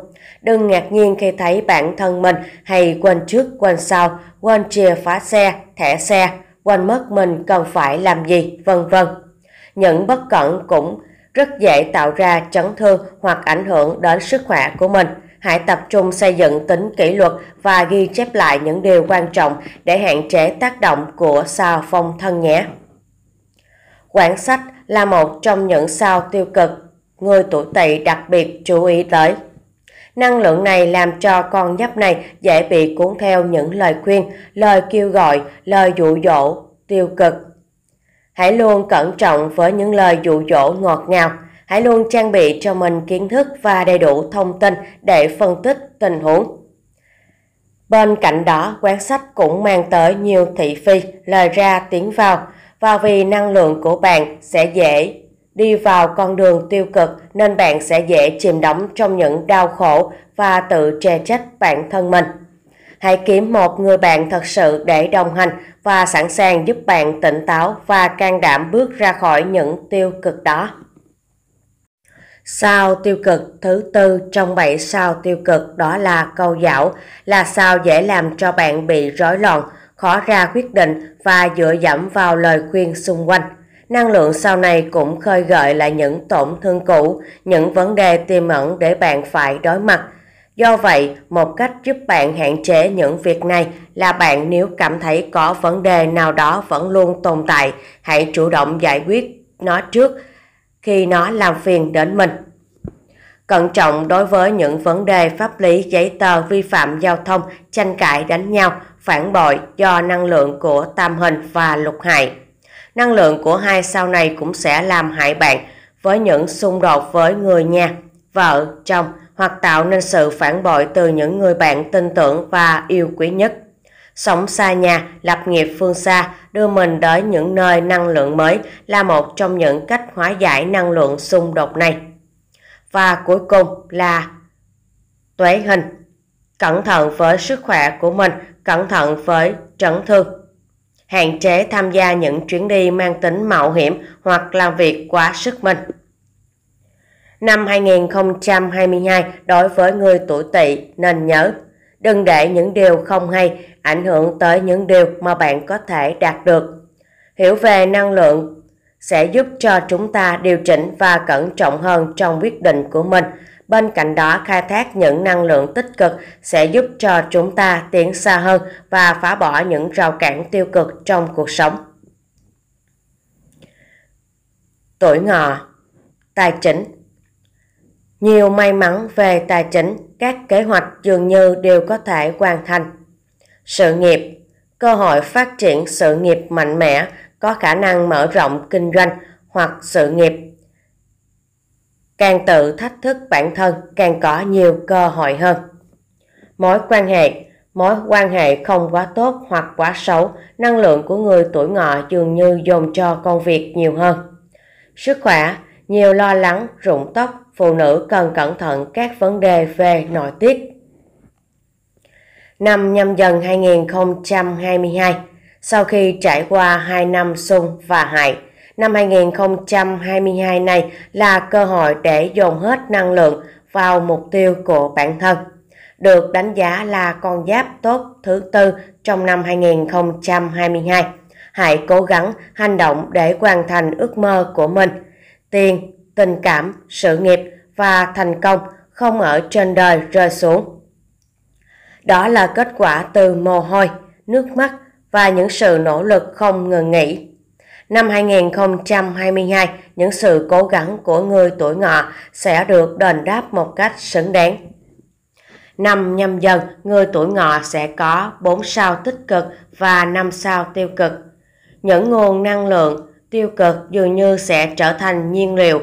Speaker 1: Đừng ngạc nhiên khi thấy bản thân mình hay quên trước quên sau, quên chìa phá xe, thẻ xe, quên mất mình cần phải làm gì, vân vân. Những bất cẩn cũng rất dễ tạo ra chấn thương hoặc ảnh hưởng đến sức khỏe của mình. Hãy tập trung xây dựng tính kỷ luật và ghi chép lại những điều quan trọng để hạn chế tác động của sao phong thân nhé. Quảng sách là một trong những sao tiêu cực người tuổi tỵ đặc biệt chú ý tới. Năng lượng này làm cho con giáp này dễ bị cuốn theo những lời khuyên, lời kêu gọi, lời dụ dỗ, tiêu cực. Hãy luôn cẩn trọng với những lời dụ dỗ ngọt ngào. Hãy luôn trang bị cho mình kiến thức và đầy đủ thông tin để phân tích tình huống. Bên cạnh đó, quán sách cũng mang tới nhiều thị phi, lời ra tiếng vào, và vì năng lượng của bạn sẽ dễ đi vào con đường tiêu cực nên bạn sẽ dễ chìm đắm trong những đau khổ và tự che trách bản thân mình. Hãy kiếm một người bạn thật sự để đồng hành và sẵn sàng giúp bạn tỉnh táo và can đảm bước ra khỏi những tiêu cực đó. Sao tiêu cực thứ tư trong 7 sao tiêu cực đó là câu dảo, là sao dễ làm cho bạn bị rối loạn, khó ra quyết định và dựa dẫm vào lời khuyên xung quanh. Năng lượng sau này cũng khơi gợi lại những tổn thương cũ, những vấn đề tiềm ẩn để bạn phải đối mặt. Do vậy, một cách giúp bạn hạn chế những việc này là bạn nếu cảm thấy có vấn đề nào đó vẫn luôn tồn tại, hãy chủ động giải quyết nó trước khi nó làm phiền đến mình. Cẩn trọng đối với những vấn đề pháp lý giấy tờ vi phạm giao thông, tranh cãi đánh nhau, phản bội do năng lượng của tam hình và lục hại. Năng lượng của hai sao này cũng sẽ làm hại bạn với những xung đột với người nhà, vợ, chồng hoặc tạo nên sự phản bội từ những người bạn tin tưởng và yêu quý nhất. Sống xa nhà, lập nghiệp phương xa, đưa mình đến những nơi năng lượng mới là một trong những cách hóa giải năng lượng xung đột này. Và cuối cùng là tuế hình cẩn thận với sức khỏe của mình, cẩn thận với chấn thương. Hạn chế tham gia những chuyến đi mang tính mạo hiểm hoặc làm việc quá sức mình. Năm 2022 đối với người tuổi tỵ nên nhớ đừng để những điều không hay ảnh hưởng tới những điều mà bạn có thể đạt được. Hiểu về năng lượng sẽ giúp cho chúng ta điều chỉnh và cẩn trọng hơn trong quyết định của mình Bên cạnh đó, khai thác những năng lượng tích cực sẽ giúp cho chúng ta tiến xa hơn và phá bỏ những rào cản tiêu cực trong cuộc sống. Tuổi ngọ Tài chính Nhiều may mắn về tài chính, các kế hoạch dường như đều có thể hoàn thành. Sự nghiệp Cơ hội phát triển sự nghiệp mạnh mẽ, có khả năng mở rộng kinh doanh hoặc sự nghiệp càng tự thách thức bản thân càng có nhiều cơ hội hơn. Mối quan hệ Mối quan hệ không quá tốt hoặc quá xấu, năng lượng của người tuổi ngọ dường như dồn cho công việc nhiều hơn. Sức khỏe, nhiều lo lắng, rụng tóc, phụ nữ cần cẩn thận các vấn đề về nội tiết. Năm nhâm dần 2022, sau khi trải qua hai năm xuân và hại, năm 2022 này là cơ hội để dồn hết năng lượng vào mục tiêu của bản thân. Được đánh giá là con giáp tốt thứ tư trong năm 2022. Hãy cố gắng hành động để hoàn thành ước mơ của mình. Tiền, tình cảm, sự nghiệp và thành công không ở trên đời rơi xuống. Đó là kết quả từ mồ hôi, nước mắt và những sự nỗ lực không ngừng nghỉ Năm 2022, những sự cố gắng của người tuổi ngọ sẽ được đền đáp một cách xứng đáng. Năm nhâm dần, người tuổi ngọ sẽ có 4 sao tích cực và 5 sao tiêu cực. Những nguồn năng lượng tiêu cực dường như sẽ trở thành nhiên liệu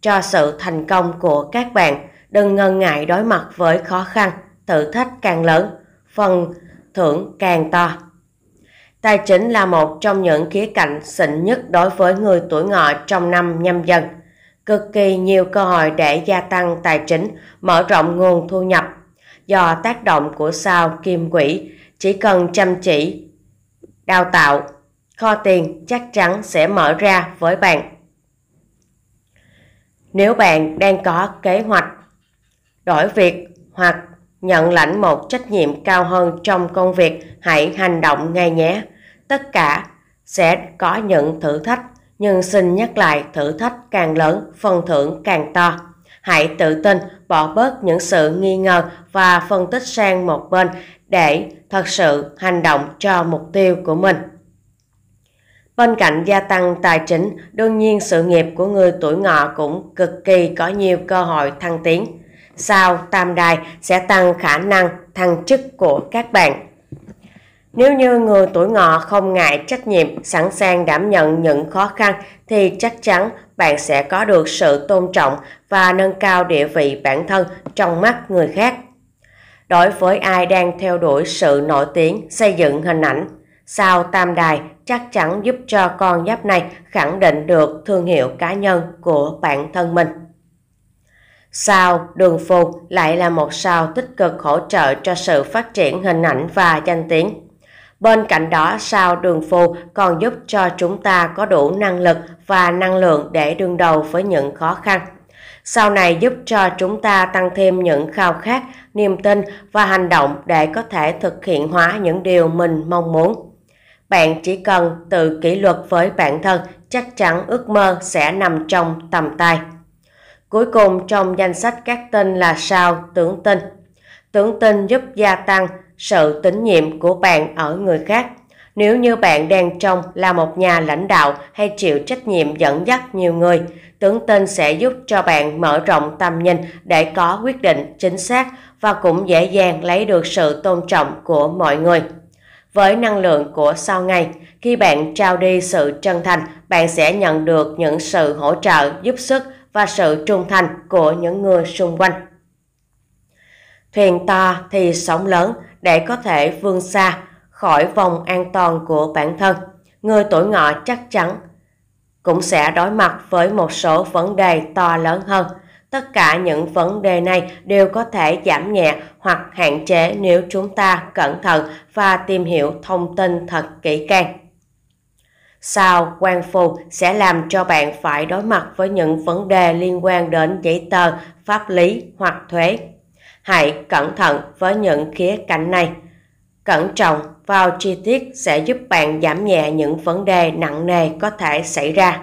Speaker 1: cho sự thành công của các bạn. Đừng ngần ngại đối mặt với khó khăn, thử thách càng lớn, phần thưởng càng to. Tài chính là một trong những khía cạnh xịn nhất đối với người tuổi ngọ trong năm nhâm dần. Cực kỳ nhiều cơ hội để gia tăng tài chính, mở rộng nguồn thu nhập. Do tác động của sao kim quỷ, chỉ cần chăm chỉ, đào tạo, kho tiền chắc chắn sẽ mở ra với bạn. Nếu bạn đang có kế hoạch đổi việc hoặc nhận lãnh một trách nhiệm cao hơn trong công việc, hãy hành động ngay nhé tất cả sẽ có những thử thách, nhưng xin nhắc lại thử thách càng lớn, phần thưởng càng to. Hãy tự tin, bỏ bớt những sự nghi ngờ và phân tích sang một bên để thật sự hành động cho mục tiêu của mình. Bên cạnh gia tăng tài chính, đương nhiên sự nghiệp của người tuổi ngọ cũng cực kỳ có nhiều cơ hội thăng tiến. sao tam đài sẽ tăng khả năng thăng chức của các bạn. Nếu như người tuổi ngọ không ngại trách nhiệm, sẵn sàng đảm nhận những khó khăn thì chắc chắn bạn sẽ có được sự tôn trọng và nâng cao địa vị bản thân trong mắt người khác. Đối với ai đang theo đuổi sự nổi tiếng, xây dựng hình ảnh, sao tam đài chắc chắn giúp cho con giáp này khẳng định được thương hiệu cá nhân của bản thân mình. Sao đường phù lại là một sao tích cực hỗ trợ cho sự phát triển hình ảnh và danh tiếng Bên cạnh đó, sao đường phù còn giúp cho chúng ta có đủ năng lực và năng lượng để đương đầu với những khó khăn. Sau này giúp cho chúng ta tăng thêm những khao khát, niềm tin và hành động để có thể thực hiện hóa những điều mình mong muốn. Bạn chỉ cần tự kỷ luật với bản thân, chắc chắn ước mơ sẽ nằm trong tầm tay. Cuối cùng trong danh sách các tên là sao tướng tinh. Tướng tinh giúp gia tăng sự tín nhiệm của bạn ở người khác. Nếu như bạn đang trong là một nhà lãnh đạo hay chịu trách nhiệm dẫn dắt nhiều người, tướng tên sẽ giúp cho bạn mở rộng tầm nhìn để có quyết định chính xác và cũng dễ dàng lấy được sự tôn trọng của mọi người. Với năng lượng của sau ngày, khi bạn trao đi sự chân thành, bạn sẽ nhận được những sự hỗ trợ, giúp sức và sự trung thành của những người xung quanh. Thuyền to thì sóng lớn, để có thể vươn xa khỏi vòng an toàn của bản thân, người tuổi ngọ chắc chắn cũng sẽ đối mặt với một số vấn đề to lớn hơn. Tất cả những vấn đề này đều có thể giảm nhẹ hoặc hạn chế nếu chúng ta cẩn thận và tìm hiểu thông tin thật kỹ càng. Sao quan phù sẽ làm cho bạn phải đối mặt với những vấn đề liên quan đến giấy tờ, pháp lý hoặc thuế Hãy cẩn thận với những khía cạnh này. Cẩn trọng vào chi tiết sẽ giúp bạn giảm nhẹ những vấn đề nặng nề có thể xảy ra.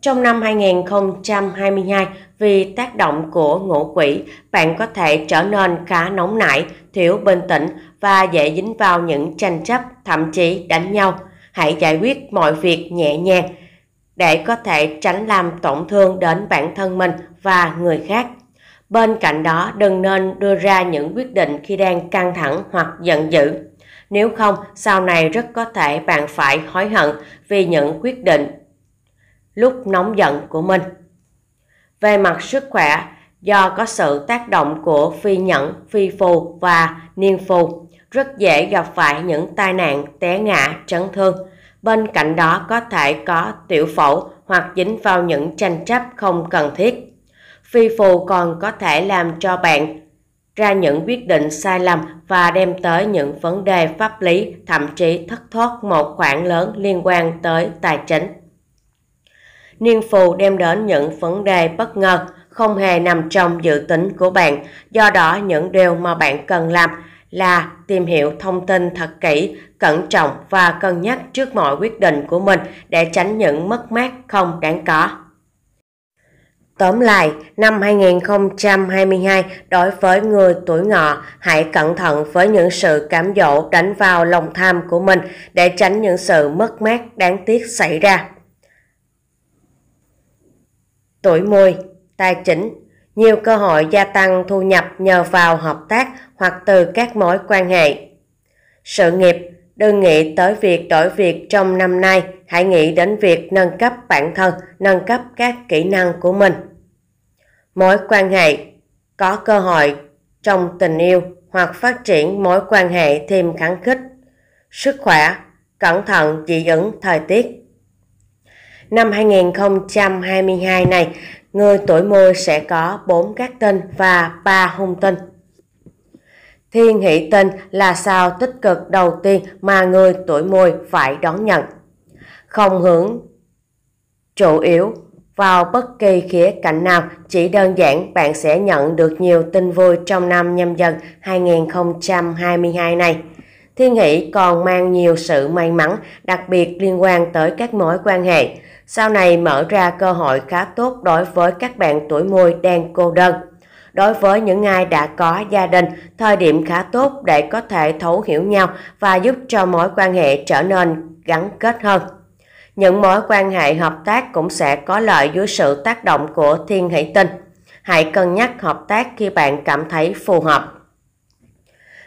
Speaker 1: Trong năm 2022, vì tác động của ngũ quỷ, bạn có thể trở nên khá nóng nảy, thiếu bình tĩnh và dễ dính vào những tranh chấp, thậm chí đánh nhau. Hãy giải quyết mọi việc nhẹ nhàng để có thể tránh làm tổn thương đến bản thân mình và người khác. Bên cạnh đó, đừng nên đưa ra những quyết định khi đang căng thẳng hoặc giận dữ. Nếu không, sau này rất có thể bạn phải hối hận vì những quyết định lúc nóng giận của mình. Về mặt sức khỏe, do có sự tác động của phi nhẫn, phi phù và niên phù, rất dễ gặp phải những tai nạn té ngã, chấn thương. Bên cạnh đó có thể có tiểu phẫu hoặc dính vào những tranh chấp không cần thiết phi phù còn có thể làm cho bạn ra những quyết định sai lầm và đem tới những vấn đề pháp lý, thậm chí thất thoát một khoản lớn liên quan tới tài chính. Niên phù đem đến những vấn đề bất ngờ, không hề nằm trong dự tính của bạn, do đó những điều mà bạn cần làm là tìm hiểu thông tin thật kỹ, cẩn trọng và cân nhắc trước mọi quyết định của mình để tránh những mất mát không đáng có. Tóm lại, năm 2022 đối với người tuổi ngọ, hãy cẩn thận với những sự cám dỗ đánh vào lòng tham của mình để tránh những sự mất mát đáng tiếc xảy ra. Tuổi mùi, tài chính, nhiều cơ hội gia tăng thu nhập nhờ vào hợp tác hoặc từ các mối quan hệ. Sự nghiệp, đừng nghĩ tới việc đổi việc trong năm nay – hãy nghĩ đến việc nâng cấp bản thân, nâng cấp các kỹ năng của mình. Mối quan hệ có cơ hội trong tình yêu hoặc phát triển mối quan hệ thêm kháng khích. Sức khỏe, cẩn thận dị ứng thời tiết. Năm 2022 này, người tuổi mùi sẽ có 4 các tinh và 3 hung tinh. Thiên hỷ tinh là sao tích cực đầu tiên mà người tuổi mùi phải đón nhận không hướng chủ yếu vào bất kỳ khía cạnh nào, chỉ đơn giản bạn sẽ nhận được nhiều tin vui trong năm nhâm dần 2022 này. Thiên hỷ còn mang nhiều sự may mắn, đặc biệt liên quan tới các mối quan hệ. Sau này mở ra cơ hội khá tốt đối với các bạn tuổi mùi đang cô đơn. Đối với những ai đã có gia đình, thời điểm khá tốt để có thể thấu hiểu nhau và giúp cho mối quan hệ trở nên gắn kết hơn những mối quan hệ hợp tác cũng sẽ có lợi dưới sự tác động của thiên hỷ tinh. Hãy cân nhắc hợp tác khi bạn cảm thấy phù hợp.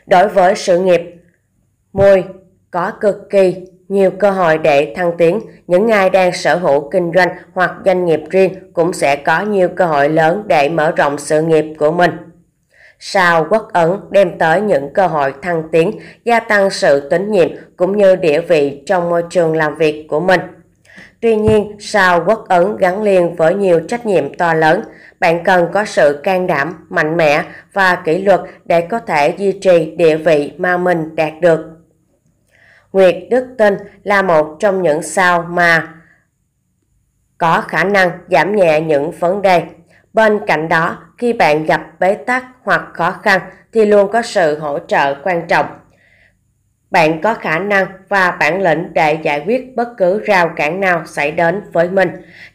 Speaker 1: Đối với sự nghiệp, mùi có cực kỳ nhiều cơ hội để thăng tiến. Những ai đang sở hữu kinh doanh hoặc doanh nghiệp riêng cũng sẽ có nhiều cơ hội lớn để mở rộng sự nghiệp của mình. Sao quốc ẩn đem tới những cơ hội thăng tiến, gia tăng sự tín nhiệm cũng như địa vị trong môi trường làm việc của mình. Tuy nhiên, sao quốc ấn gắn liền với nhiều trách nhiệm to lớn, bạn cần có sự can đảm, mạnh mẽ và kỷ luật để có thể duy trì địa vị mà mình đạt được. Nguyệt Đức Tinh là một trong những sao mà có khả năng giảm nhẹ những vấn đề. Bên cạnh đó, khi bạn gặp bế tắc hoặc khó khăn thì luôn có sự hỗ trợ quan trọng bạn có khả năng và bản lĩnh để giải quyết bất cứ rào cản nào xảy đến với mình.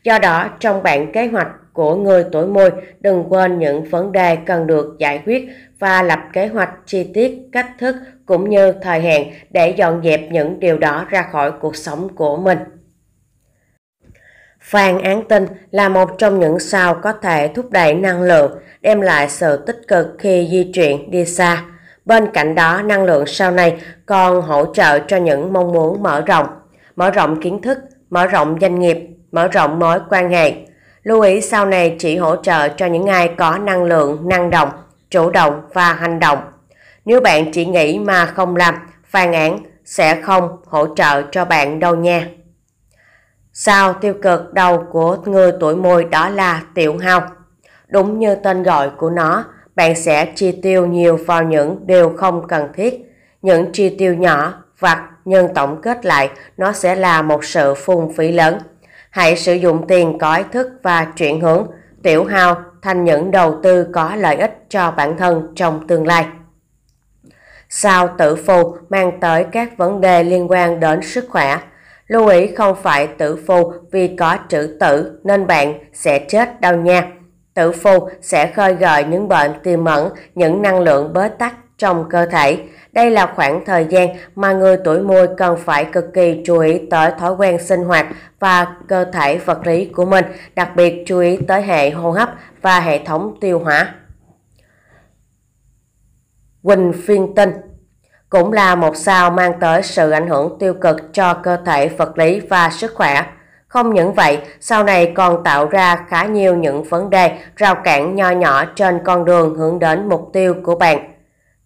Speaker 1: Do đó, trong bản kế hoạch của người tuổi mùi, đừng quên những vấn đề cần được giải quyết và lập kế hoạch chi tiết, cách thức cũng như thời hạn để dọn dẹp những điều đó ra khỏi cuộc sống của mình. Phan Án Tinh là một trong những sao có thể thúc đẩy năng lượng, đem lại sự tích cực khi di chuyển đi xa. Bên cạnh đó, năng lượng sau này còn hỗ trợ cho những mong muốn mở rộng, mở rộng kiến thức, mở rộng doanh nghiệp, mở rộng mối quan hệ. Lưu ý sau này chỉ hỗ trợ cho những ai có năng lượng, năng động, chủ động và hành động. Nếu bạn chỉ nghĩ mà không làm, phàn án sẽ không hỗ trợ cho bạn đâu nha. Sao tiêu cực đầu của người tuổi mùi đó là tiểu hao. Đúng như tên gọi của nó, bạn sẽ chi tiêu nhiều vào những điều không cần thiết, những chi tiêu nhỏ vặt nhưng tổng kết lại nó sẽ là một sự phung phí lớn. Hãy sử dụng tiền có ý thức và chuyển hướng, tiểu hao thành những đầu tư có lợi ích cho bản thân trong tương lai. Sao tử phù mang tới các vấn đề liên quan đến sức khỏe. Lưu ý không phải tử phù vì có chữ tử nên bạn sẽ chết đau nha. Tử phu sẽ khơi gợi những bệnh tiềm ẩn, những năng lượng bế tắc trong cơ thể. Đây là khoảng thời gian mà người tuổi mùi cần phải cực kỳ chú ý tới thói quen sinh hoạt và cơ thể vật lý của mình, đặc biệt chú ý tới hệ hô hấp và hệ thống tiêu hóa. Quỳnh phiên tinh cũng là một sao mang tới sự ảnh hưởng tiêu cực cho cơ thể vật lý và sức khỏe. Không những vậy, sau này còn tạo ra khá nhiều những vấn đề rào cản nho nhỏ trên con đường hướng đến mục tiêu của bạn.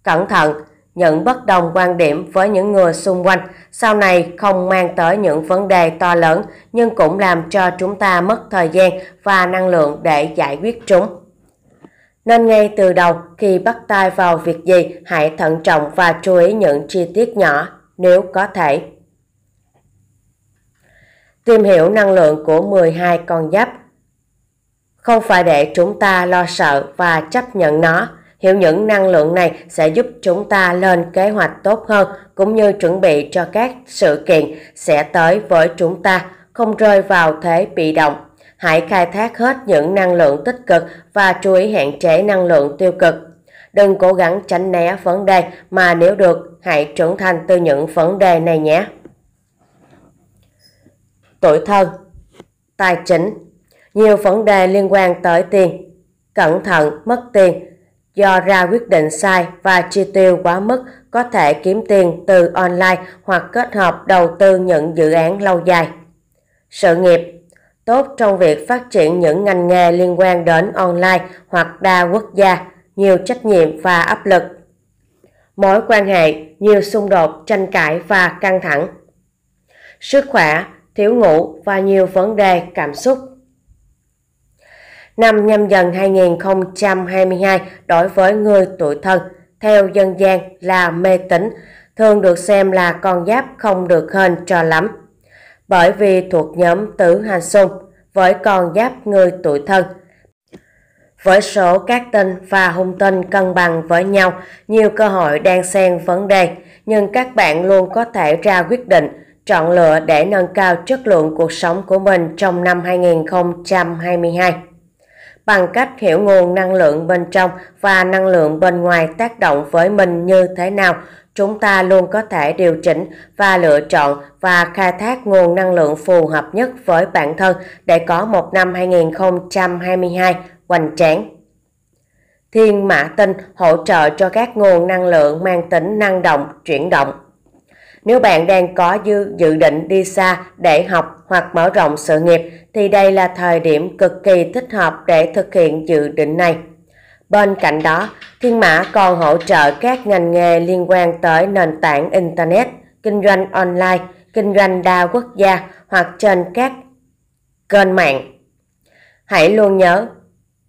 Speaker 1: Cẩn thận, những bất đồng quan điểm với những người xung quanh sau này không mang tới những vấn đề to lớn nhưng cũng làm cho chúng ta mất thời gian và năng lượng để giải quyết chúng. Nên ngay từ đầu khi bắt tay vào việc gì hãy thận trọng và chú ý những chi tiết nhỏ nếu có thể tìm hiểu năng lượng của 12 con giáp. Không phải để chúng ta lo sợ và chấp nhận nó, hiểu những năng lượng này sẽ giúp chúng ta lên kế hoạch tốt hơn cũng như chuẩn bị cho các sự kiện sẽ tới với chúng ta, không rơi vào thế bị động. Hãy khai thác hết những năng lượng tích cực và chú ý hạn chế năng lượng tiêu cực. Đừng cố gắng tránh né vấn đề mà nếu được, hãy trưởng thành từ những vấn đề này nhé tuổi thân, tài chính, nhiều vấn đề liên quan tới tiền, cẩn thận mất tiền do ra quyết định sai và chi tiêu quá mức có thể kiếm tiền từ online hoặc kết hợp đầu tư những dự án lâu dài. Sự nghiệp tốt trong việc phát triển những ngành nghề liên quan đến online hoặc đa quốc gia, nhiều trách nhiệm và áp lực. Mối quan hệ, nhiều xung đột, tranh cãi và căng thẳng. Sức khỏe, thiếu ngủ và nhiều vấn đề cảm xúc. Năm nhâm dần 2022 đối với người tuổi thân, theo dân gian là mê tín, thường được xem là con giáp không được hên cho lắm. Bởi vì thuộc nhóm tử hành xung với con giáp người tuổi thân. Với số các tinh và hung tinh cân bằng với nhau, nhiều cơ hội đang xen vấn đề, nhưng các bạn luôn có thể ra quyết định chọn lựa để nâng cao chất lượng cuộc sống của mình trong năm 2022 bằng cách hiểu nguồn năng lượng bên trong và năng lượng bên ngoài tác động với mình như thế nào chúng ta luôn có thể điều chỉnh và lựa chọn và khai thác nguồn năng lượng phù hợp nhất với bản thân để có một năm 2022 hoành tráng. Thiên Mã Tinh hỗ trợ cho các nguồn năng lượng mang tính năng động, chuyển động nếu bạn đang có dư dự định đi xa để học hoặc mở rộng sự nghiệp thì đây là thời điểm cực kỳ thích hợp để thực hiện dự định này. Bên cạnh đó, Thiên Mã còn hỗ trợ các ngành nghề liên quan tới nền tảng Internet, kinh doanh online, kinh doanh đa quốc gia hoặc trên các kênh mạng. Hãy luôn nhớ,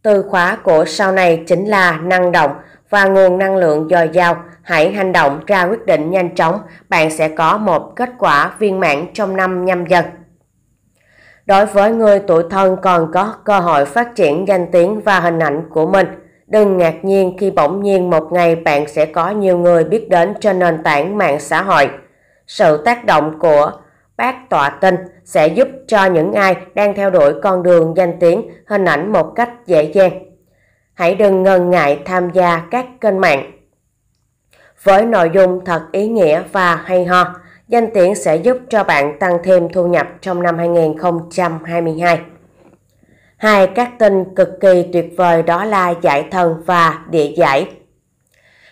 Speaker 1: từ khóa của sau này chính là năng động, và nguồn năng lượng dồi dào, hãy hành động ra quyết định nhanh chóng, bạn sẽ có một kết quả viên mãn trong năm nhâm dần. Đối với người tuổi thân còn có cơ hội phát triển danh tiếng và hình ảnh của mình. Đừng ngạc nhiên khi bỗng nhiên một ngày bạn sẽ có nhiều người biết đến trên nền tảng mạng xã hội. Sự tác động của bác tọa tinh sẽ giúp cho những ai đang theo đuổi con đường danh tiếng hình ảnh một cách dễ dàng hãy đừng ngần ngại tham gia các kênh mạng. Với nội dung thật ý nghĩa và hay ho, danh tiếng sẽ giúp cho bạn tăng thêm thu nhập trong năm 2022. Hai các tin cực kỳ tuyệt vời đó là giải thần và địa giải.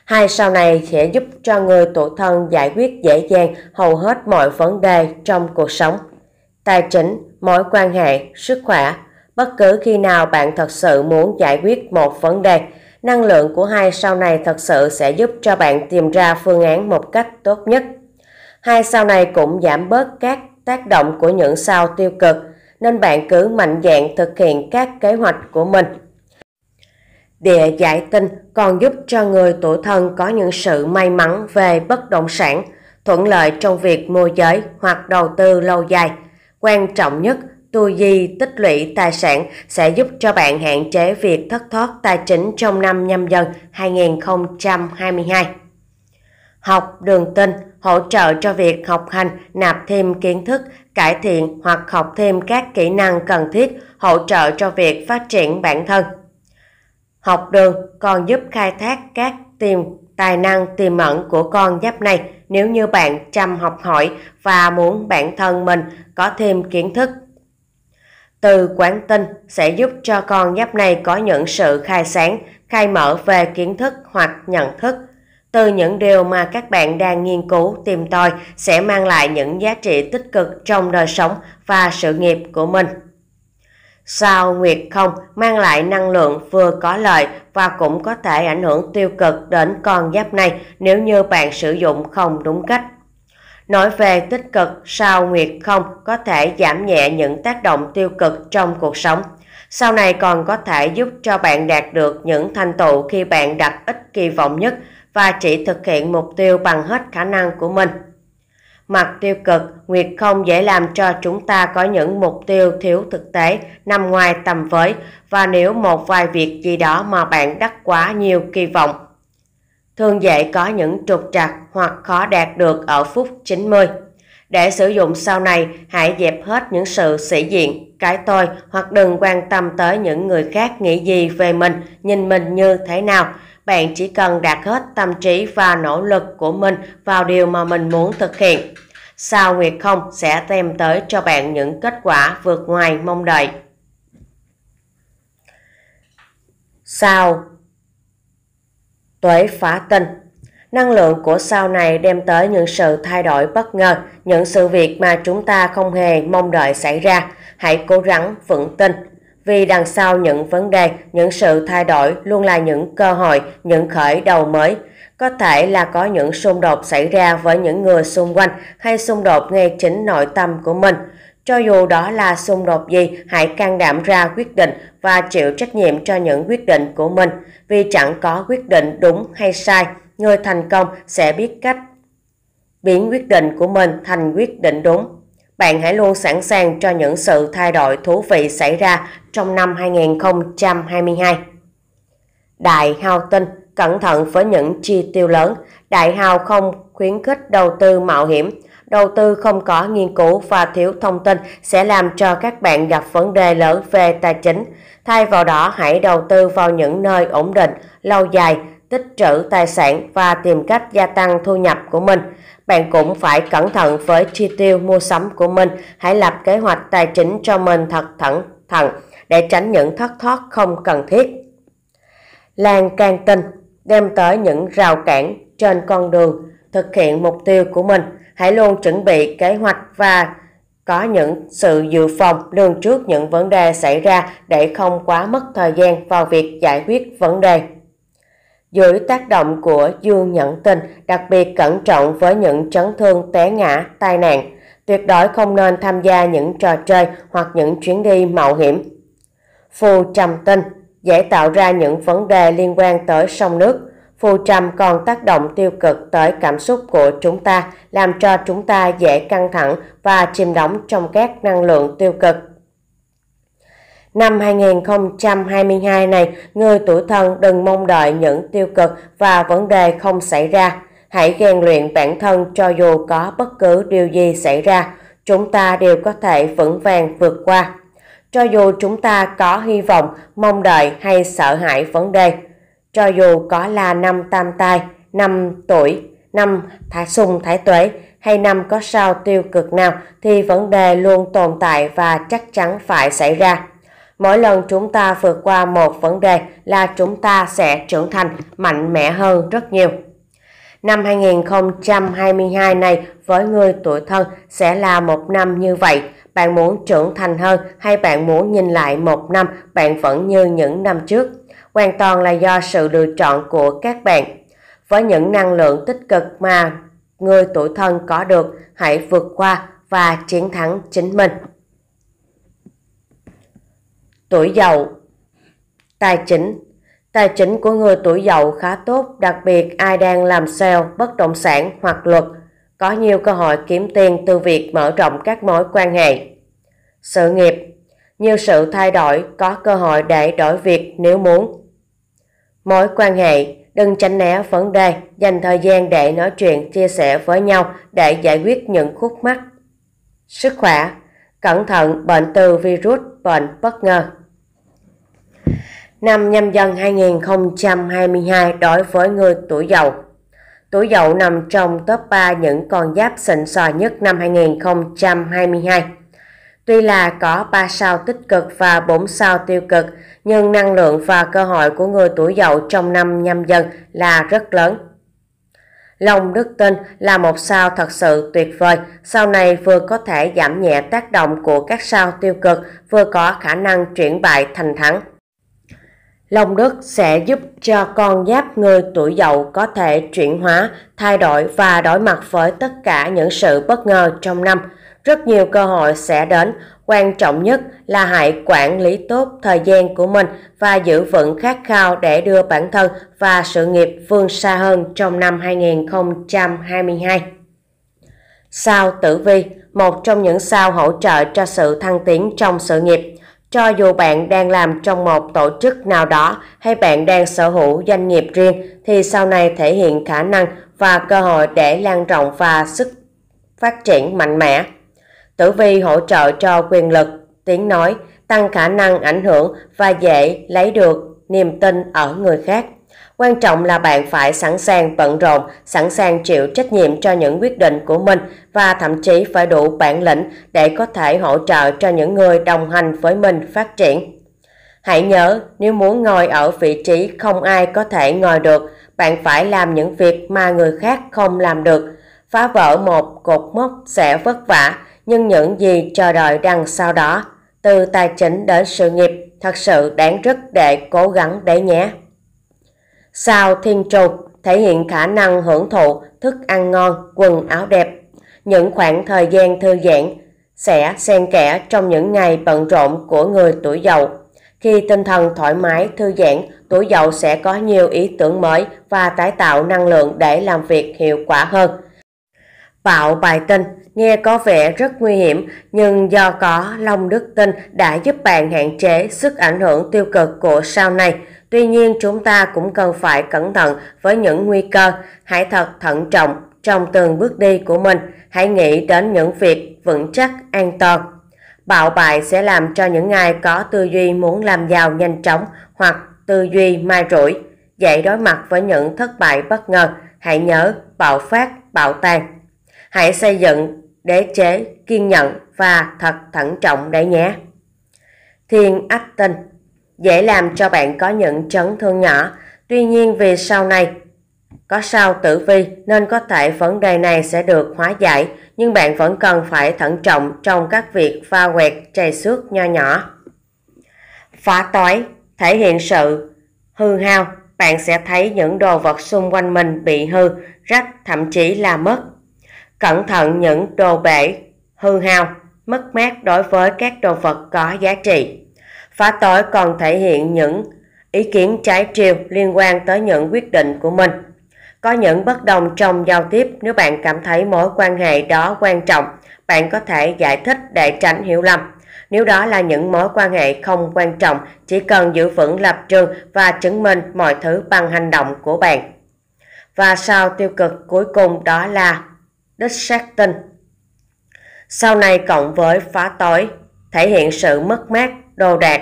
Speaker 1: Hai sau này sẽ giúp cho người tổ thân giải quyết dễ dàng hầu hết mọi vấn đề trong cuộc sống. Tài chính, mối quan hệ, sức khỏe, Bất cứ khi nào bạn thật sự muốn giải quyết một vấn đề, năng lượng của hai sao này thật sự sẽ giúp cho bạn tìm ra phương án một cách tốt nhất. Hai sao này cũng giảm bớt các tác động của những sao tiêu cực, nên bạn cứ mạnh dạn thực hiện các kế hoạch của mình. Địa giải tinh còn giúp cho người tuổi thân có những sự may mắn về bất động sản, thuận lợi trong việc môi giới hoặc đầu tư lâu dài. Quan trọng nhất Tu di tích lũy tài sản sẽ giúp cho bạn hạn chế việc thất thoát tài chính trong năm nhâm dần 2022. Học đường tin hỗ trợ cho việc học hành, nạp thêm kiến thức, cải thiện hoặc học thêm các kỹ năng cần thiết, hỗ trợ cho việc phát triển bản thân. Học đường còn giúp khai thác các tiềm tài năng tiềm ẩn của con giáp này nếu như bạn chăm học hỏi và muốn bản thân mình có thêm kiến thức từ quán tinh sẽ giúp cho con giáp này có những sự khai sáng, khai mở về kiến thức hoặc nhận thức. Từ những điều mà các bạn đang nghiên cứu, tìm tòi sẽ mang lại những giá trị tích cực trong đời sống và sự nghiệp của mình. Sao Nguyệt không mang lại năng lượng vừa có lợi và cũng có thể ảnh hưởng tiêu cực đến con giáp này nếu như bạn sử dụng không đúng cách. Nói về tích cực, sao nguyệt không có thể giảm nhẹ những tác động tiêu cực trong cuộc sống. Sau này còn có thể giúp cho bạn đạt được những thành tựu khi bạn đặt ít kỳ vọng nhất và chỉ thực hiện mục tiêu bằng hết khả năng của mình. Mặt tiêu cực, nguyệt không dễ làm cho chúng ta có những mục tiêu thiếu thực tế, nằm ngoài tầm với và nếu một vài việc gì đó mà bạn đắc quá nhiều kỳ vọng thường dậy có những trục trặc hoặc khó đạt được ở phút 90. Để sử dụng sau này, hãy dẹp hết những sự sĩ diện, cái tôi hoặc đừng quan tâm tới những người khác nghĩ gì về mình, nhìn mình như thế nào. Bạn chỉ cần đạt hết tâm trí và nỗ lực của mình vào điều mà mình muốn thực hiện. Sao Nguyệt không sẽ đem tới cho bạn những kết quả vượt ngoài mong đợi. Sao tuế phá tinh. Năng lượng của sao này đem tới những sự thay đổi bất ngờ, những sự việc mà chúng ta không hề mong đợi xảy ra. Hãy cố gắng vững tin. Vì đằng sau những vấn đề, những sự thay đổi luôn là những cơ hội, những khởi đầu mới. Có thể là có những xung đột xảy ra với những người xung quanh hay xung đột ngay chính nội tâm của mình. Cho dù đó là xung đột gì, hãy can đảm ra quyết định và chịu trách nhiệm cho những quyết định của mình, vì chẳng có quyết định đúng hay sai, người thành công sẽ biết cách biến quyết định của mình thành quyết định đúng. Bạn hãy luôn sẵn sàng cho những sự thay đổi thú vị xảy ra trong năm 2022. Đại hao tinh, cẩn thận với những chi tiêu lớn. Đại hao không khuyến khích đầu tư mạo hiểm Đầu tư không có nghiên cứu và thiếu thông tin sẽ làm cho các bạn gặp vấn đề lớn về tài chính. Thay vào đó, hãy đầu tư vào những nơi ổn định, lâu dài, tích trữ tài sản và tìm cách gia tăng thu nhập của mình. Bạn cũng phải cẩn thận với chi tiêu mua sắm của mình, hãy lập kế hoạch tài chính cho mình thật thận thận để tránh những thất thoát không cần thiết. Lan can tinh đem tới những rào cản trên con đường thực hiện mục tiêu của mình hãy luôn chuẩn bị kế hoạch và có những sự dự phòng lường trước những vấn đề xảy ra để không quá mất thời gian vào việc giải quyết vấn đề. Dưới tác động của dương nhận tình, đặc biệt cẩn trọng với những chấn thương té ngã, tai nạn, tuyệt đối không nên tham gia những trò chơi hoặc những chuyến đi mạo hiểm. Phù trầm tinh dễ tạo ra những vấn đề liên quan tới sông nước, Phù trầm còn tác động tiêu cực tới cảm xúc của chúng ta, làm cho chúng ta dễ căng thẳng và chìm đắm trong các năng lượng tiêu cực. Năm 2022 này, người tuổi thân đừng mong đợi những tiêu cực và vấn đề không xảy ra. Hãy rèn luyện bản thân cho dù có bất cứ điều gì xảy ra, chúng ta đều có thể vững vàng vượt qua. Cho dù chúng ta có hy vọng, mong đợi hay sợ hãi vấn đề, cho dù có là năm tam tai, năm tuổi, năm thái sung thái tuế hay năm có sao tiêu cực nào thì vấn đề luôn tồn tại và chắc chắn phải xảy ra. Mỗi lần chúng ta vượt qua một vấn đề là chúng ta sẽ trưởng thành mạnh mẽ hơn rất nhiều. Năm 2022 này với người tuổi thân sẽ là một năm như vậy. Bạn muốn trưởng thành hơn hay bạn muốn nhìn lại một năm bạn vẫn như những năm trước? hoàn toàn là do sự lựa chọn của các bạn. Với những năng lượng tích cực mà người tuổi thân có được, hãy vượt qua và chiến thắng chính mình. Tuổi dậu Tài chính Tài chính của người tuổi dậu khá tốt, đặc biệt ai đang làm sale, bất động sản hoặc luật, có nhiều cơ hội kiếm tiền từ việc mở rộng các mối quan hệ. Sự nghiệp Nhiều sự thay đổi, có cơ hội để đổi việc nếu muốn. Mối quan hệ, đừng tránh né vấn đề, dành thời gian để nói chuyện, chia sẻ với nhau để giải quyết những khúc mắc. Sức khỏe, cẩn thận bệnh từ virus, bệnh bất ngờ. Năm nhâm dần 2022 đối với người tuổi dậu. Tuổi dậu nằm trong top 3 những con giáp xịn sò nhất năm 2022. Tuy là có 3 sao tích cực và 4 sao tiêu cực, nhưng năng lượng và cơ hội của người tuổi dậu trong năm nhâm dần là rất lớn. Long Đức Tinh là một sao thật sự tuyệt vời, sau này vừa có thể giảm nhẹ tác động của các sao tiêu cực, vừa có khả năng chuyển bại thành thắng. Long Đức sẽ giúp cho con giáp người tuổi dậu có thể chuyển hóa, thay đổi và đối mặt với tất cả những sự bất ngờ trong năm. Rất nhiều cơ hội sẽ đến, Quan trọng nhất là hãy quản lý tốt thời gian của mình và giữ vững khát khao để đưa bản thân và sự nghiệp vươn xa hơn trong năm 2022. Sao tử vi, một trong những sao hỗ trợ cho sự thăng tiến trong sự nghiệp. Cho dù bạn đang làm trong một tổ chức nào đó hay bạn đang sở hữu doanh nghiệp riêng thì sau này thể hiện khả năng và cơ hội để lan rộng và sức phát triển mạnh mẽ. Tử vi hỗ trợ cho quyền lực, tiếng nói, tăng khả năng ảnh hưởng và dễ lấy được niềm tin ở người khác. Quan trọng là bạn phải sẵn sàng bận rộn, sẵn sàng chịu trách nhiệm cho những quyết định của mình và thậm chí phải đủ bản lĩnh để có thể hỗ trợ cho những người đồng hành với mình phát triển. Hãy nhớ, nếu muốn ngồi ở vị trí không ai có thể ngồi được, bạn phải làm những việc mà người khác không làm được. Phá vỡ một cột mốc sẽ vất vả, nhưng những gì chờ đợi đằng sau đó, từ tài chính đến sự nghiệp, thật sự đáng rất để cố gắng để nhé. Sao thiên trục thể hiện khả năng hưởng thụ thức ăn ngon, quần áo đẹp, những khoảng thời gian thư giãn sẽ xen kẽ trong những ngày bận rộn của người tuổi dậu. Khi tinh thần thoải mái, thư giãn, tuổi dậu sẽ có nhiều ý tưởng mới và tái tạo năng lượng để làm việc hiệu quả hơn. Bạo bài tinh nghe có vẻ rất nguy hiểm nhưng do có Long Đức tin đã giúp bạn hạn chế sức ảnh hưởng tiêu cực của sau này. Tuy nhiên chúng ta cũng cần phải cẩn thận với những nguy cơ, hãy thật thận trọng trong từng bước đi của mình, hãy nghĩ đến những việc vững chắc an toàn. Bạo bại sẽ làm cho những ai có tư duy muốn làm giàu nhanh chóng hoặc tư duy mai rủi, dạy đối mặt với những thất bại bất ngờ, hãy nhớ bạo phát, bạo tàn. Hãy xây dựng đế chế kiên nhẫn và thật thận trọng đấy nhé. Thiên ác tinh dễ làm cho bạn có những chấn thương nhỏ, tuy nhiên vì sau này có sao tử vi nên có thể vấn đề này sẽ được hóa giải, nhưng bạn vẫn cần phải thận trọng trong các việc pha quẹt chày xước nho nhỏ. Phá tối thể hiện sự hư hao, bạn sẽ thấy những đồ vật xung quanh mình bị hư, rách, thậm chí là mất cẩn thận những đồ bể, hư hao, mất mát đối với các đồ vật có giá trị. Phá tối còn thể hiện những ý kiến trái chiều liên quan tới những quyết định của mình. Có những bất đồng trong giao tiếp nếu bạn cảm thấy mối quan hệ đó quan trọng, bạn có thể giải thích để tránh hiểu lầm. Nếu đó là những mối quan hệ không quan trọng, chỉ cần giữ vững lập trường và chứng minh mọi thứ bằng hành động của bạn. Và sau tiêu cực cuối cùng đó là đất sát Destruction. Sau này cộng với phá tối, thể hiện sự mất mát, đồ đạc,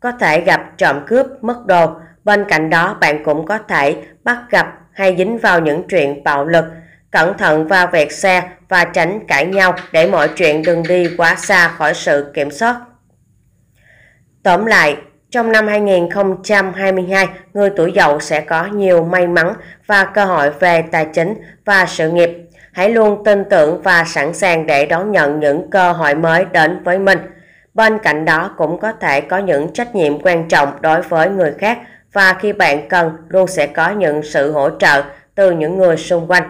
Speaker 1: có thể gặp trộm cướp, mất đồ. Bên cạnh đó bạn cũng có thể bắt gặp hay dính vào những chuyện bạo lực, cẩn thận vào vẹt xe và tránh cãi nhau để mọi chuyện đừng đi quá xa khỏi sự kiểm soát. Tóm lại, trong năm 2022, người tuổi dậu sẽ có nhiều may mắn và cơ hội về tài chính và sự nghiệp hãy luôn tin tưởng và sẵn sàng để đón nhận những cơ hội mới đến với mình. Bên cạnh đó cũng có thể có những trách nhiệm quan trọng đối với người khác và khi bạn cần luôn sẽ có những sự hỗ trợ từ những người xung quanh.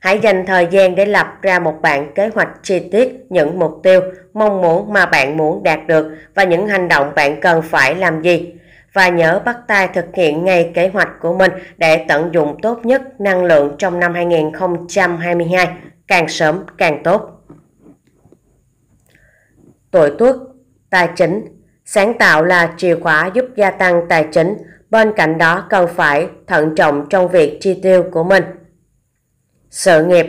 Speaker 1: Hãy dành thời gian để lập ra một bản kế hoạch chi tiết những mục tiêu, mong muốn mà bạn muốn đạt được và những hành động bạn cần phải làm gì và nhớ bắt tay thực hiện ngay kế hoạch của mình để tận dụng tốt nhất năng lượng trong năm 2022, càng sớm càng tốt. Tuổi tuất, tài chính, sáng tạo là chìa khóa giúp gia tăng tài chính, bên cạnh đó cần phải thận trọng trong việc chi tiêu của mình. Sự nghiệp,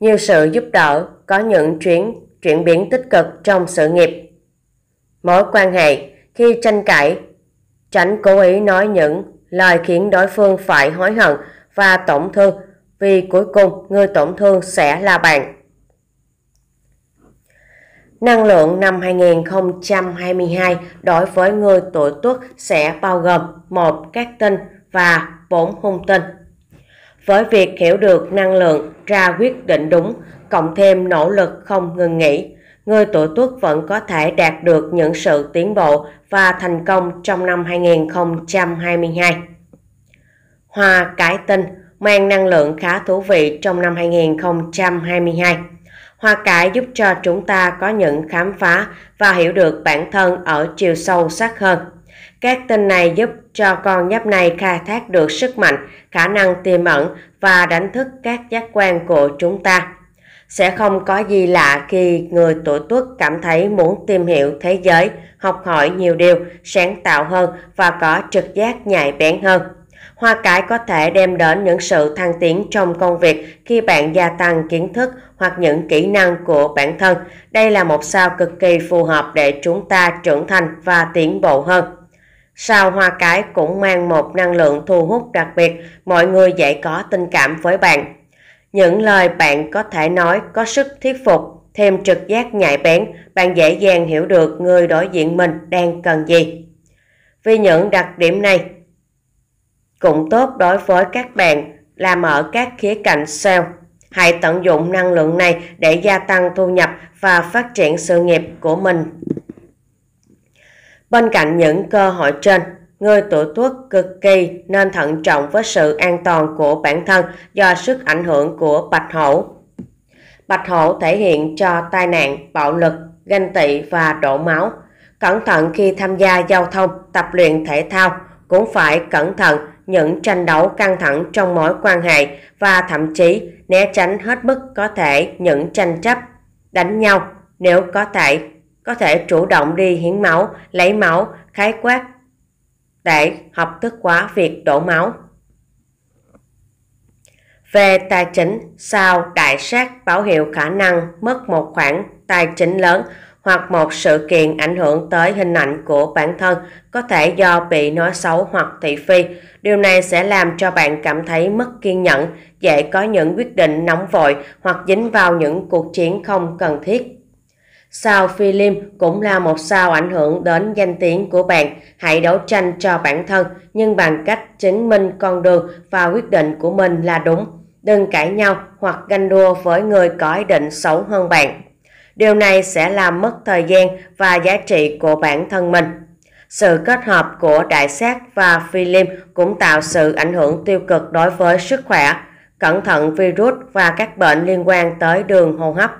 Speaker 1: nhiều sự giúp đỡ, có những chuyến chuyển biến tích cực trong sự nghiệp. Mối quan hệ, khi tranh cãi, Tránh cố ý nói những lời khiến đối phương phải hối hận và tổn thương vì cuối cùng người tổn thương sẽ là bạn. Năng lượng năm 2022 đối với người tuổi Tuất sẽ bao gồm một các tinh và bốn hung tinh. Với việc hiểu được năng lượng ra quyết định đúng, cộng thêm nỗ lực không ngừng nghỉ, người tuổi Tuất vẫn có thể đạt được những sự tiến bộ và thành công trong năm 2022. Hoa cái tinh mang năng lượng khá thú vị trong năm 2022. Hoa cải giúp cho chúng ta có những khám phá và hiểu được bản thân ở chiều sâu sắc hơn. Các tinh này giúp cho con giáp này khai thác được sức mạnh, khả năng tiềm ẩn và đánh thức các giác quan của chúng ta sẽ không có gì lạ khi người tuổi tuất cảm thấy muốn tìm hiểu thế giới, học hỏi nhiều điều, sáng tạo hơn và có trực giác nhạy bén hơn. Hoa cải có thể đem đến những sự thăng tiến trong công việc khi bạn gia tăng kiến thức hoặc những kỹ năng của bản thân. Đây là một sao cực kỳ phù hợp để chúng ta trưởng thành và tiến bộ hơn. Sao hoa cái cũng mang một năng lượng thu hút đặc biệt, mọi người dễ có tình cảm với bạn. Những lời bạn có thể nói có sức thuyết phục, thêm trực giác nhạy bén, bạn dễ dàng hiểu được người đối diện mình đang cần gì. Vì những đặc điểm này cũng tốt đối với các bạn làm ở các khía cạnh sale. Hãy tận dụng năng lượng này để gia tăng thu nhập và phát triển sự nghiệp của mình. Bên cạnh những cơ hội trên, Người tuổi tuất cực kỳ nên thận trọng với sự an toàn của bản thân do sức ảnh hưởng của bạch hổ. Bạch hổ thể hiện cho tai nạn, bạo lực, ganh tị và đổ máu. Cẩn thận khi tham gia giao thông, tập luyện thể thao, cũng phải cẩn thận những tranh đấu căng thẳng trong mối quan hệ và thậm chí né tránh hết mức có thể những tranh chấp, đánh nhau nếu có thể. Có thể chủ động đi hiến máu, lấy máu, khái quát để hợp thức hóa việc đổ máu. Về tài chính, sau đại sát báo hiệu khả năng mất một khoản tài chính lớn hoặc một sự kiện ảnh hưởng tới hình ảnh của bản thân có thể do bị nói xấu hoặc thị phi. Điều này sẽ làm cho bạn cảm thấy mất kiên nhẫn, dễ có những quyết định nóng vội hoặc dính vào những cuộc chiến không cần thiết. Sao phim cũng là một sao ảnh hưởng đến danh tiếng của bạn. Hãy đấu tranh cho bản thân, nhưng bằng cách chứng minh con đường và quyết định của mình là đúng. Đừng cãi nhau hoặc ganh đua với người có ý định xấu hơn bạn. Điều này sẽ làm mất thời gian và giá trị của bản thân mình. Sự kết hợp của đại sát và phim cũng tạo sự ảnh hưởng tiêu cực đối với sức khỏe. Cẩn thận virus và các bệnh liên quan tới đường hô hấp.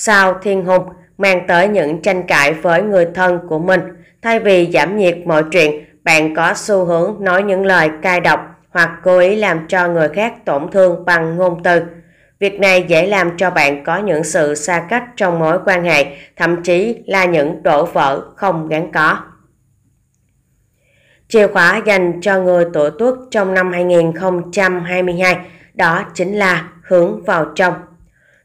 Speaker 1: Sao Thiên Hùng mang tới những tranh cãi với người thân của mình. Thay vì giảm nhiệt mọi chuyện, bạn có xu hướng nói những lời cay độc hoặc cố ý làm cho người khác tổn thương bằng ngôn từ. Việc này dễ làm cho bạn có những sự xa cách trong mối quan hệ, thậm chí là những đổ vỡ không gắn có. Chìa khóa dành cho người tuổi tuất trong năm 2022 đó chính là hướng vào trong.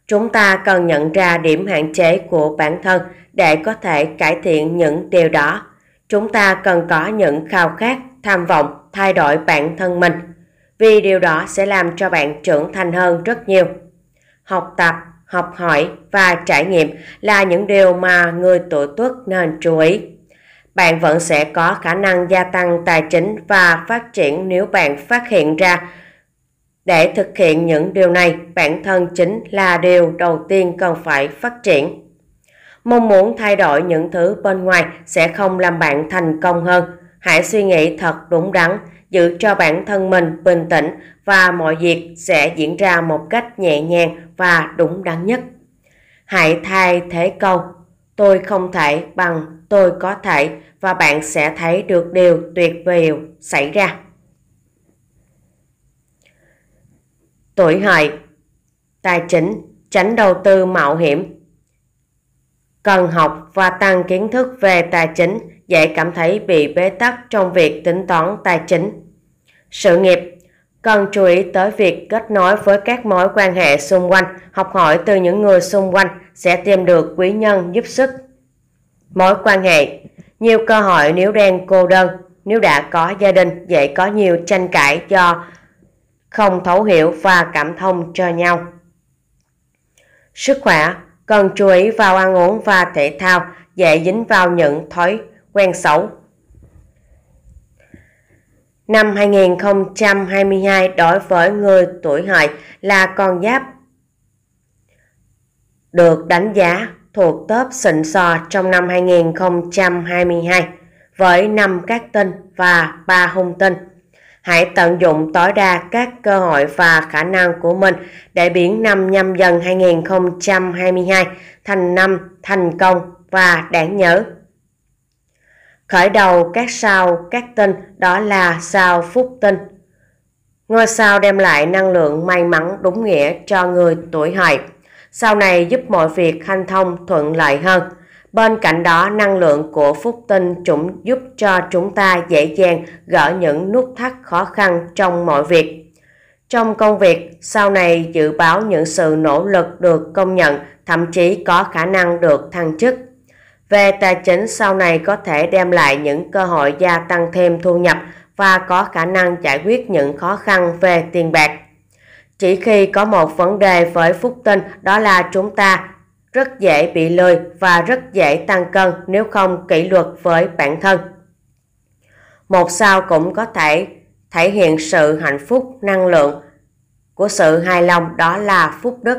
Speaker 1: Chúng ta cần nhận ra điểm hạn chế của bản thân để có thể cải thiện những điều đó. Chúng ta cần có những khao khát, tham vọng thay đổi bản thân mình, vì điều đó sẽ làm cho bạn trưởng thành hơn rất nhiều. Học tập, học hỏi và trải nghiệm là những điều mà người tuổi Tuất nên chú ý. Bạn vẫn sẽ có khả năng gia tăng tài chính và phát triển nếu bạn phát hiện ra để thực hiện những điều này, bản thân chính là điều đầu tiên cần phải phát triển. Mong muốn thay đổi những thứ bên ngoài sẽ không làm bạn thành công hơn. Hãy suy nghĩ thật đúng đắn, giữ cho bản thân mình bình tĩnh và mọi việc sẽ diễn ra một cách nhẹ nhàng và đúng đắn nhất. Hãy thay thế câu tôi không thể bằng tôi có thể và bạn sẽ thấy được điều tuyệt vời xảy ra. tuổi hợi tài chính tránh đầu tư mạo hiểm cần học và tăng kiến thức về tài chính dễ cảm thấy bị bế tắc trong việc tính toán tài chính sự nghiệp cần chú ý tới việc kết nối với các mối quan hệ xung quanh học hỏi từ những người xung quanh sẽ tìm được quý nhân giúp sức mối quan hệ nhiều cơ hội nếu đang cô đơn nếu đã có gia đình dễ có nhiều tranh cãi do không thấu hiểu và cảm thông cho nhau. Sức khỏe cần chú ý vào ăn uống và thể thao dễ dính vào những thói quen xấu. Năm 2022 đối với người tuổi hợi là con giáp được đánh giá thuộc top xịn sò trong năm 2022 với năm các tinh và ba hung tinh. Hãy tận dụng tối đa các cơ hội và khả năng của mình để biến năm nhâm dần 2022 thành năm thành công và đáng nhớ. Khởi đầu các sao các tinh đó là sao phúc tinh. Ngôi sao đem lại năng lượng may mắn đúng nghĩa cho người tuổi hợi. Sau này giúp mọi việc hanh thông thuận lợi hơn. Bên cạnh đó, năng lượng của phúc tinh chúng giúp cho chúng ta dễ dàng gỡ những nút thắt khó khăn trong mọi việc. Trong công việc, sau này dự báo những sự nỗ lực được công nhận, thậm chí có khả năng được thăng chức. Về tài chính sau này có thể đem lại những cơ hội gia tăng thêm thu nhập và có khả năng giải quyết những khó khăn về tiền bạc. Chỉ khi có một vấn đề với phúc tinh đó là chúng ta rất dễ bị lười và rất dễ tăng cân nếu không kỷ luật với bản thân. Một sao cũng có thể thể hiện sự hạnh phúc, năng lượng của sự hài lòng đó là phúc đức.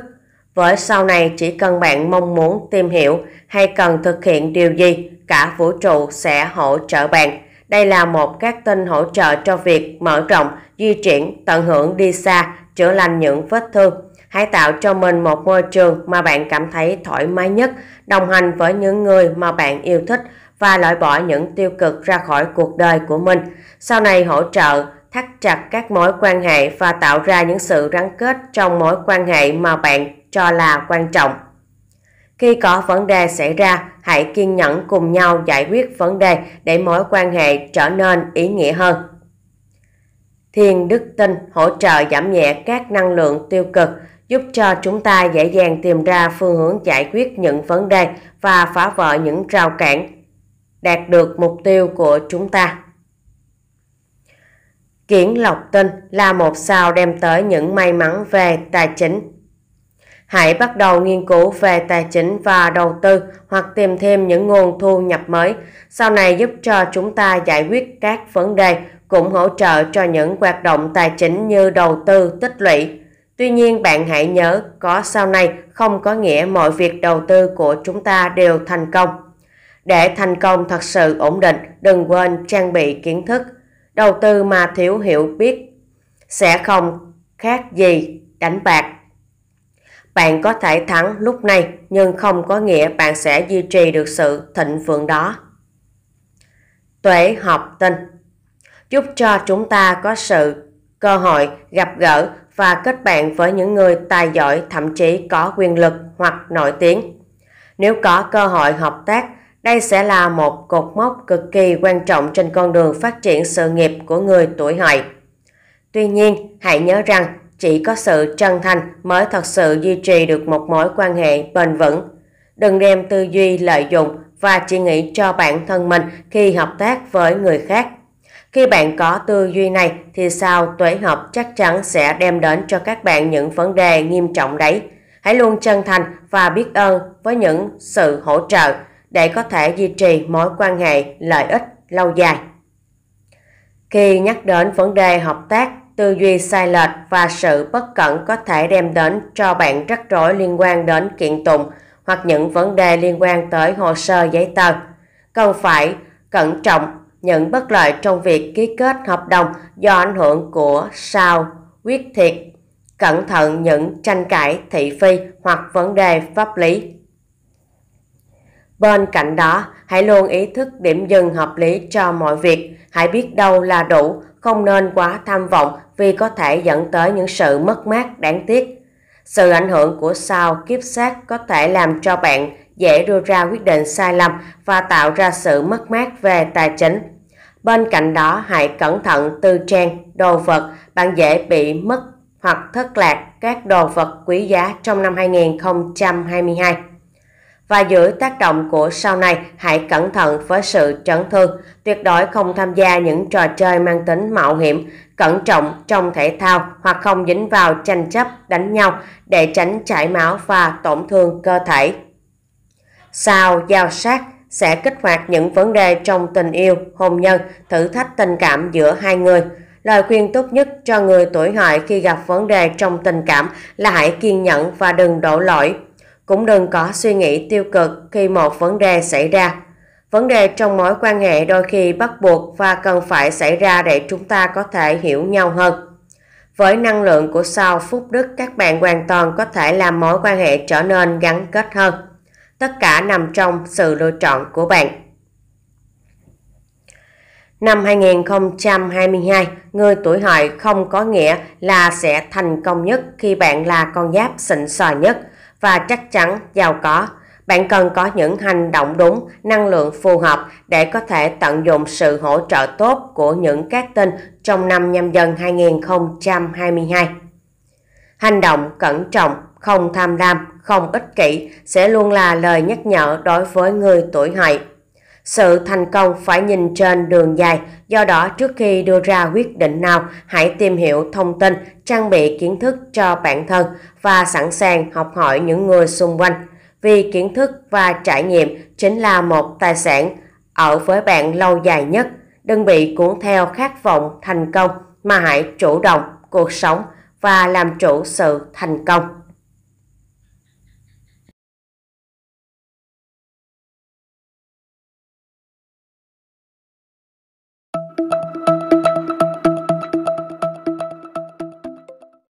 Speaker 1: Với sau này chỉ cần bạn mong muốn tìm hiểu hay cần thực hiện điều gì, cả vũ trụ sẽ hỗ trợ bạn. Đây là một các tin hỗ trợ cho việc mở rộng, di chuyển, tận hưởng đi xa, chữa lành những vết thương Hãy tạo cho mình một môi trường mà bạn cảm thấy thoải mái nhất, đồng hành với những người mà bạn yêu thích và loại bỏ những tiêu cực ra khỏi cuộc đời của mình. Sau này hỗ trợ, thắt chặt các mối quan hệ và tạo ra những sự gắn kết trong mối quan hệ mà bạn cho là quan trọng. Khi có vấn đề xảy ra, hãy kiên nhẫn cùng nhau giải quyết vấn đề để mối quan hệ trở nên ý nghĩa hơn. Thiên đức tinh hỗ trợ giảm nhẹ các năng lượng tiêu cực, giúp cho chúng ta dễ dàng tìm ra phương hướng giải quyết những vấn đề và phá vỡ những rào cản, đạt được mục tiêu của chúng ta. Kiển lọc tinh là một sao đem tới những may mắn về tài chính. Hãy bắt đầu nghiên cứu về tài chính và đầu tư hoặc tìm thêm những nguồn thu nhập mới. Sau này giúp cho chúng ta giải quyết các vấn đề, cũng hỗ trợ cho những hoạt động tài chính như đầu tư tích lũy, Tuy nhiên bạn hãy nhớ có sau này không có nghĩa mọi việc đầu tư của chúng ta đều thành công. Để thành công thật sự ổn định, đừng quên trang bị kiến thức. Đầu tư mà thiếu hiểu biết sẽ không khác gì đánh bạc. Bạn có thể thắng lúc này nhưng không có nghĩa bạn sẽ duy trì được sự thịnh vượng đó. Tuệ học tinh giúp cho chúng ta có sự cơ hội gặp gỡ và kết bạn với những người tài giỏi thậm chí có quyền lực hoặc nổi tiếng. Nếu có cơ hội hợp tác, đây sẽ là một cột mốc cực kỳ quan trọng trên con đường phát triển sự nghiệp của người tuổi hợi. Tuy nhiên, hãy nhớ rằng chỉ có sự chân thành mới thật sự duy trì được một mối quan hệ bền vững. Đừng đem tư duy lợi dụng và chỉ nghĩ cho bản thân mình khi hợp tác với người khác. Khi bạn có tư duy này thì sao tuổi hợp chắc chắn sẽ đem đến cho các bạn những vấn đề nghiêm trọng đấy. Hãy luôn chân thành và biết ơn với những sự hỗ trợ để có thể duy trì mối quan hệ lợi ích lâu dài. Khi nhắc đến vấn đề hợp tác, tư duy sai lệch và sự bất cẩn có thể đem đến cho bạn rắc rối liên quan đến kiện tụng hoặc những vấn đề liên quan tới hồ sơ giấy tờ. Cần phải cẩn trọng những bất lợi trong việc ký kết hợp đồng do ảnh hưởng của sao quyết thiệt, cẩn thận những tranh cãi thị phi hoặc vấn đề pháp lý. Bên cạnh đó, hãy luôn ý thức điểm dừng hợp lý cho mọi việc, hãy biết đâu là đủ, không nên quá tham vọng vì có thể dẫn tới những sự mất mát đáng tiếc. Sự ảnh hưởng của sao kiếp sát có thể làm cho bạn dễ đưa ra quyết định sai lầm và tạo ra sự mất mát về tài chính. Bên cạnh đó, hãy cẩn thận tư trang, đồ vật, bạn dễ bị mất hoặc thất lạc các đồ vật quý giá trong năm 2022. Và dưới tác động của sau này, hãy cẩn thận với sự chấn thương, tuyệt đối không tham gia những trò chơi mang tính mạo hiểm, cẩn trọng trong thể thao hoặc không dính vào tranh chấp, đánh nhau để tránh chảy máu và tổn thương cơ thể. Sao giao sát sẽ kích hoạt những vấn đề trong tình yêu, hôn nhân, thử thách tình cảm giữa hai người. Lời khuyên tốt nhất cho người tuổi hợi khi gặp vấn đề trong tình cảm là hãy kiên nhẫn và đừng đổ lỗi. Cũng đừng có suy nghĩ tiêu cực khi một vấn đề xảy ra. Vấn đề trong mối quan hệ đôi khi bắt buộc và cần phải xảy ra để chúng ta có thể hiểu nhau hơn. Với năng lượng của sao phúc đức các bạn hoàn toàn có thể làm mối quan hệ trở nên gắn kết hơn. Tất cả nằm trong sự lựa chọn của bạn. Năm 2022, người tuổi hợi không có nghĩa là sẽ thành công nhất khi bạn là con giáp xịn sò nhất và chắc chắn giàu có. Bạn cần có những hành động đúng, năng lượng phù hợp để có thể tận dụng sự hỗ trợ tốt của những các tinh trong năm nhâm dần 2022. Hành động cẩn trọng, không tham lam, không ích kỷ sẽ luôn là lời nhắc nhở đối với người tuổi hợi. Sự thành công phải nhìn trên đường dài, do đó trước khi đưa ra quyết định nào, hãy tìm hiểu thông tin, trang bị kiến thức cho bản thân và sẵn sàng học hỏi những người xung quanh. Vì kiến thức và trải nghiệm chính là một tài sản ở với bạn lâu dài nhất. Đừng bị cuốn theo khát vọng thành công mà hãy chủ động cuộc sống và làm chủ sự thành công.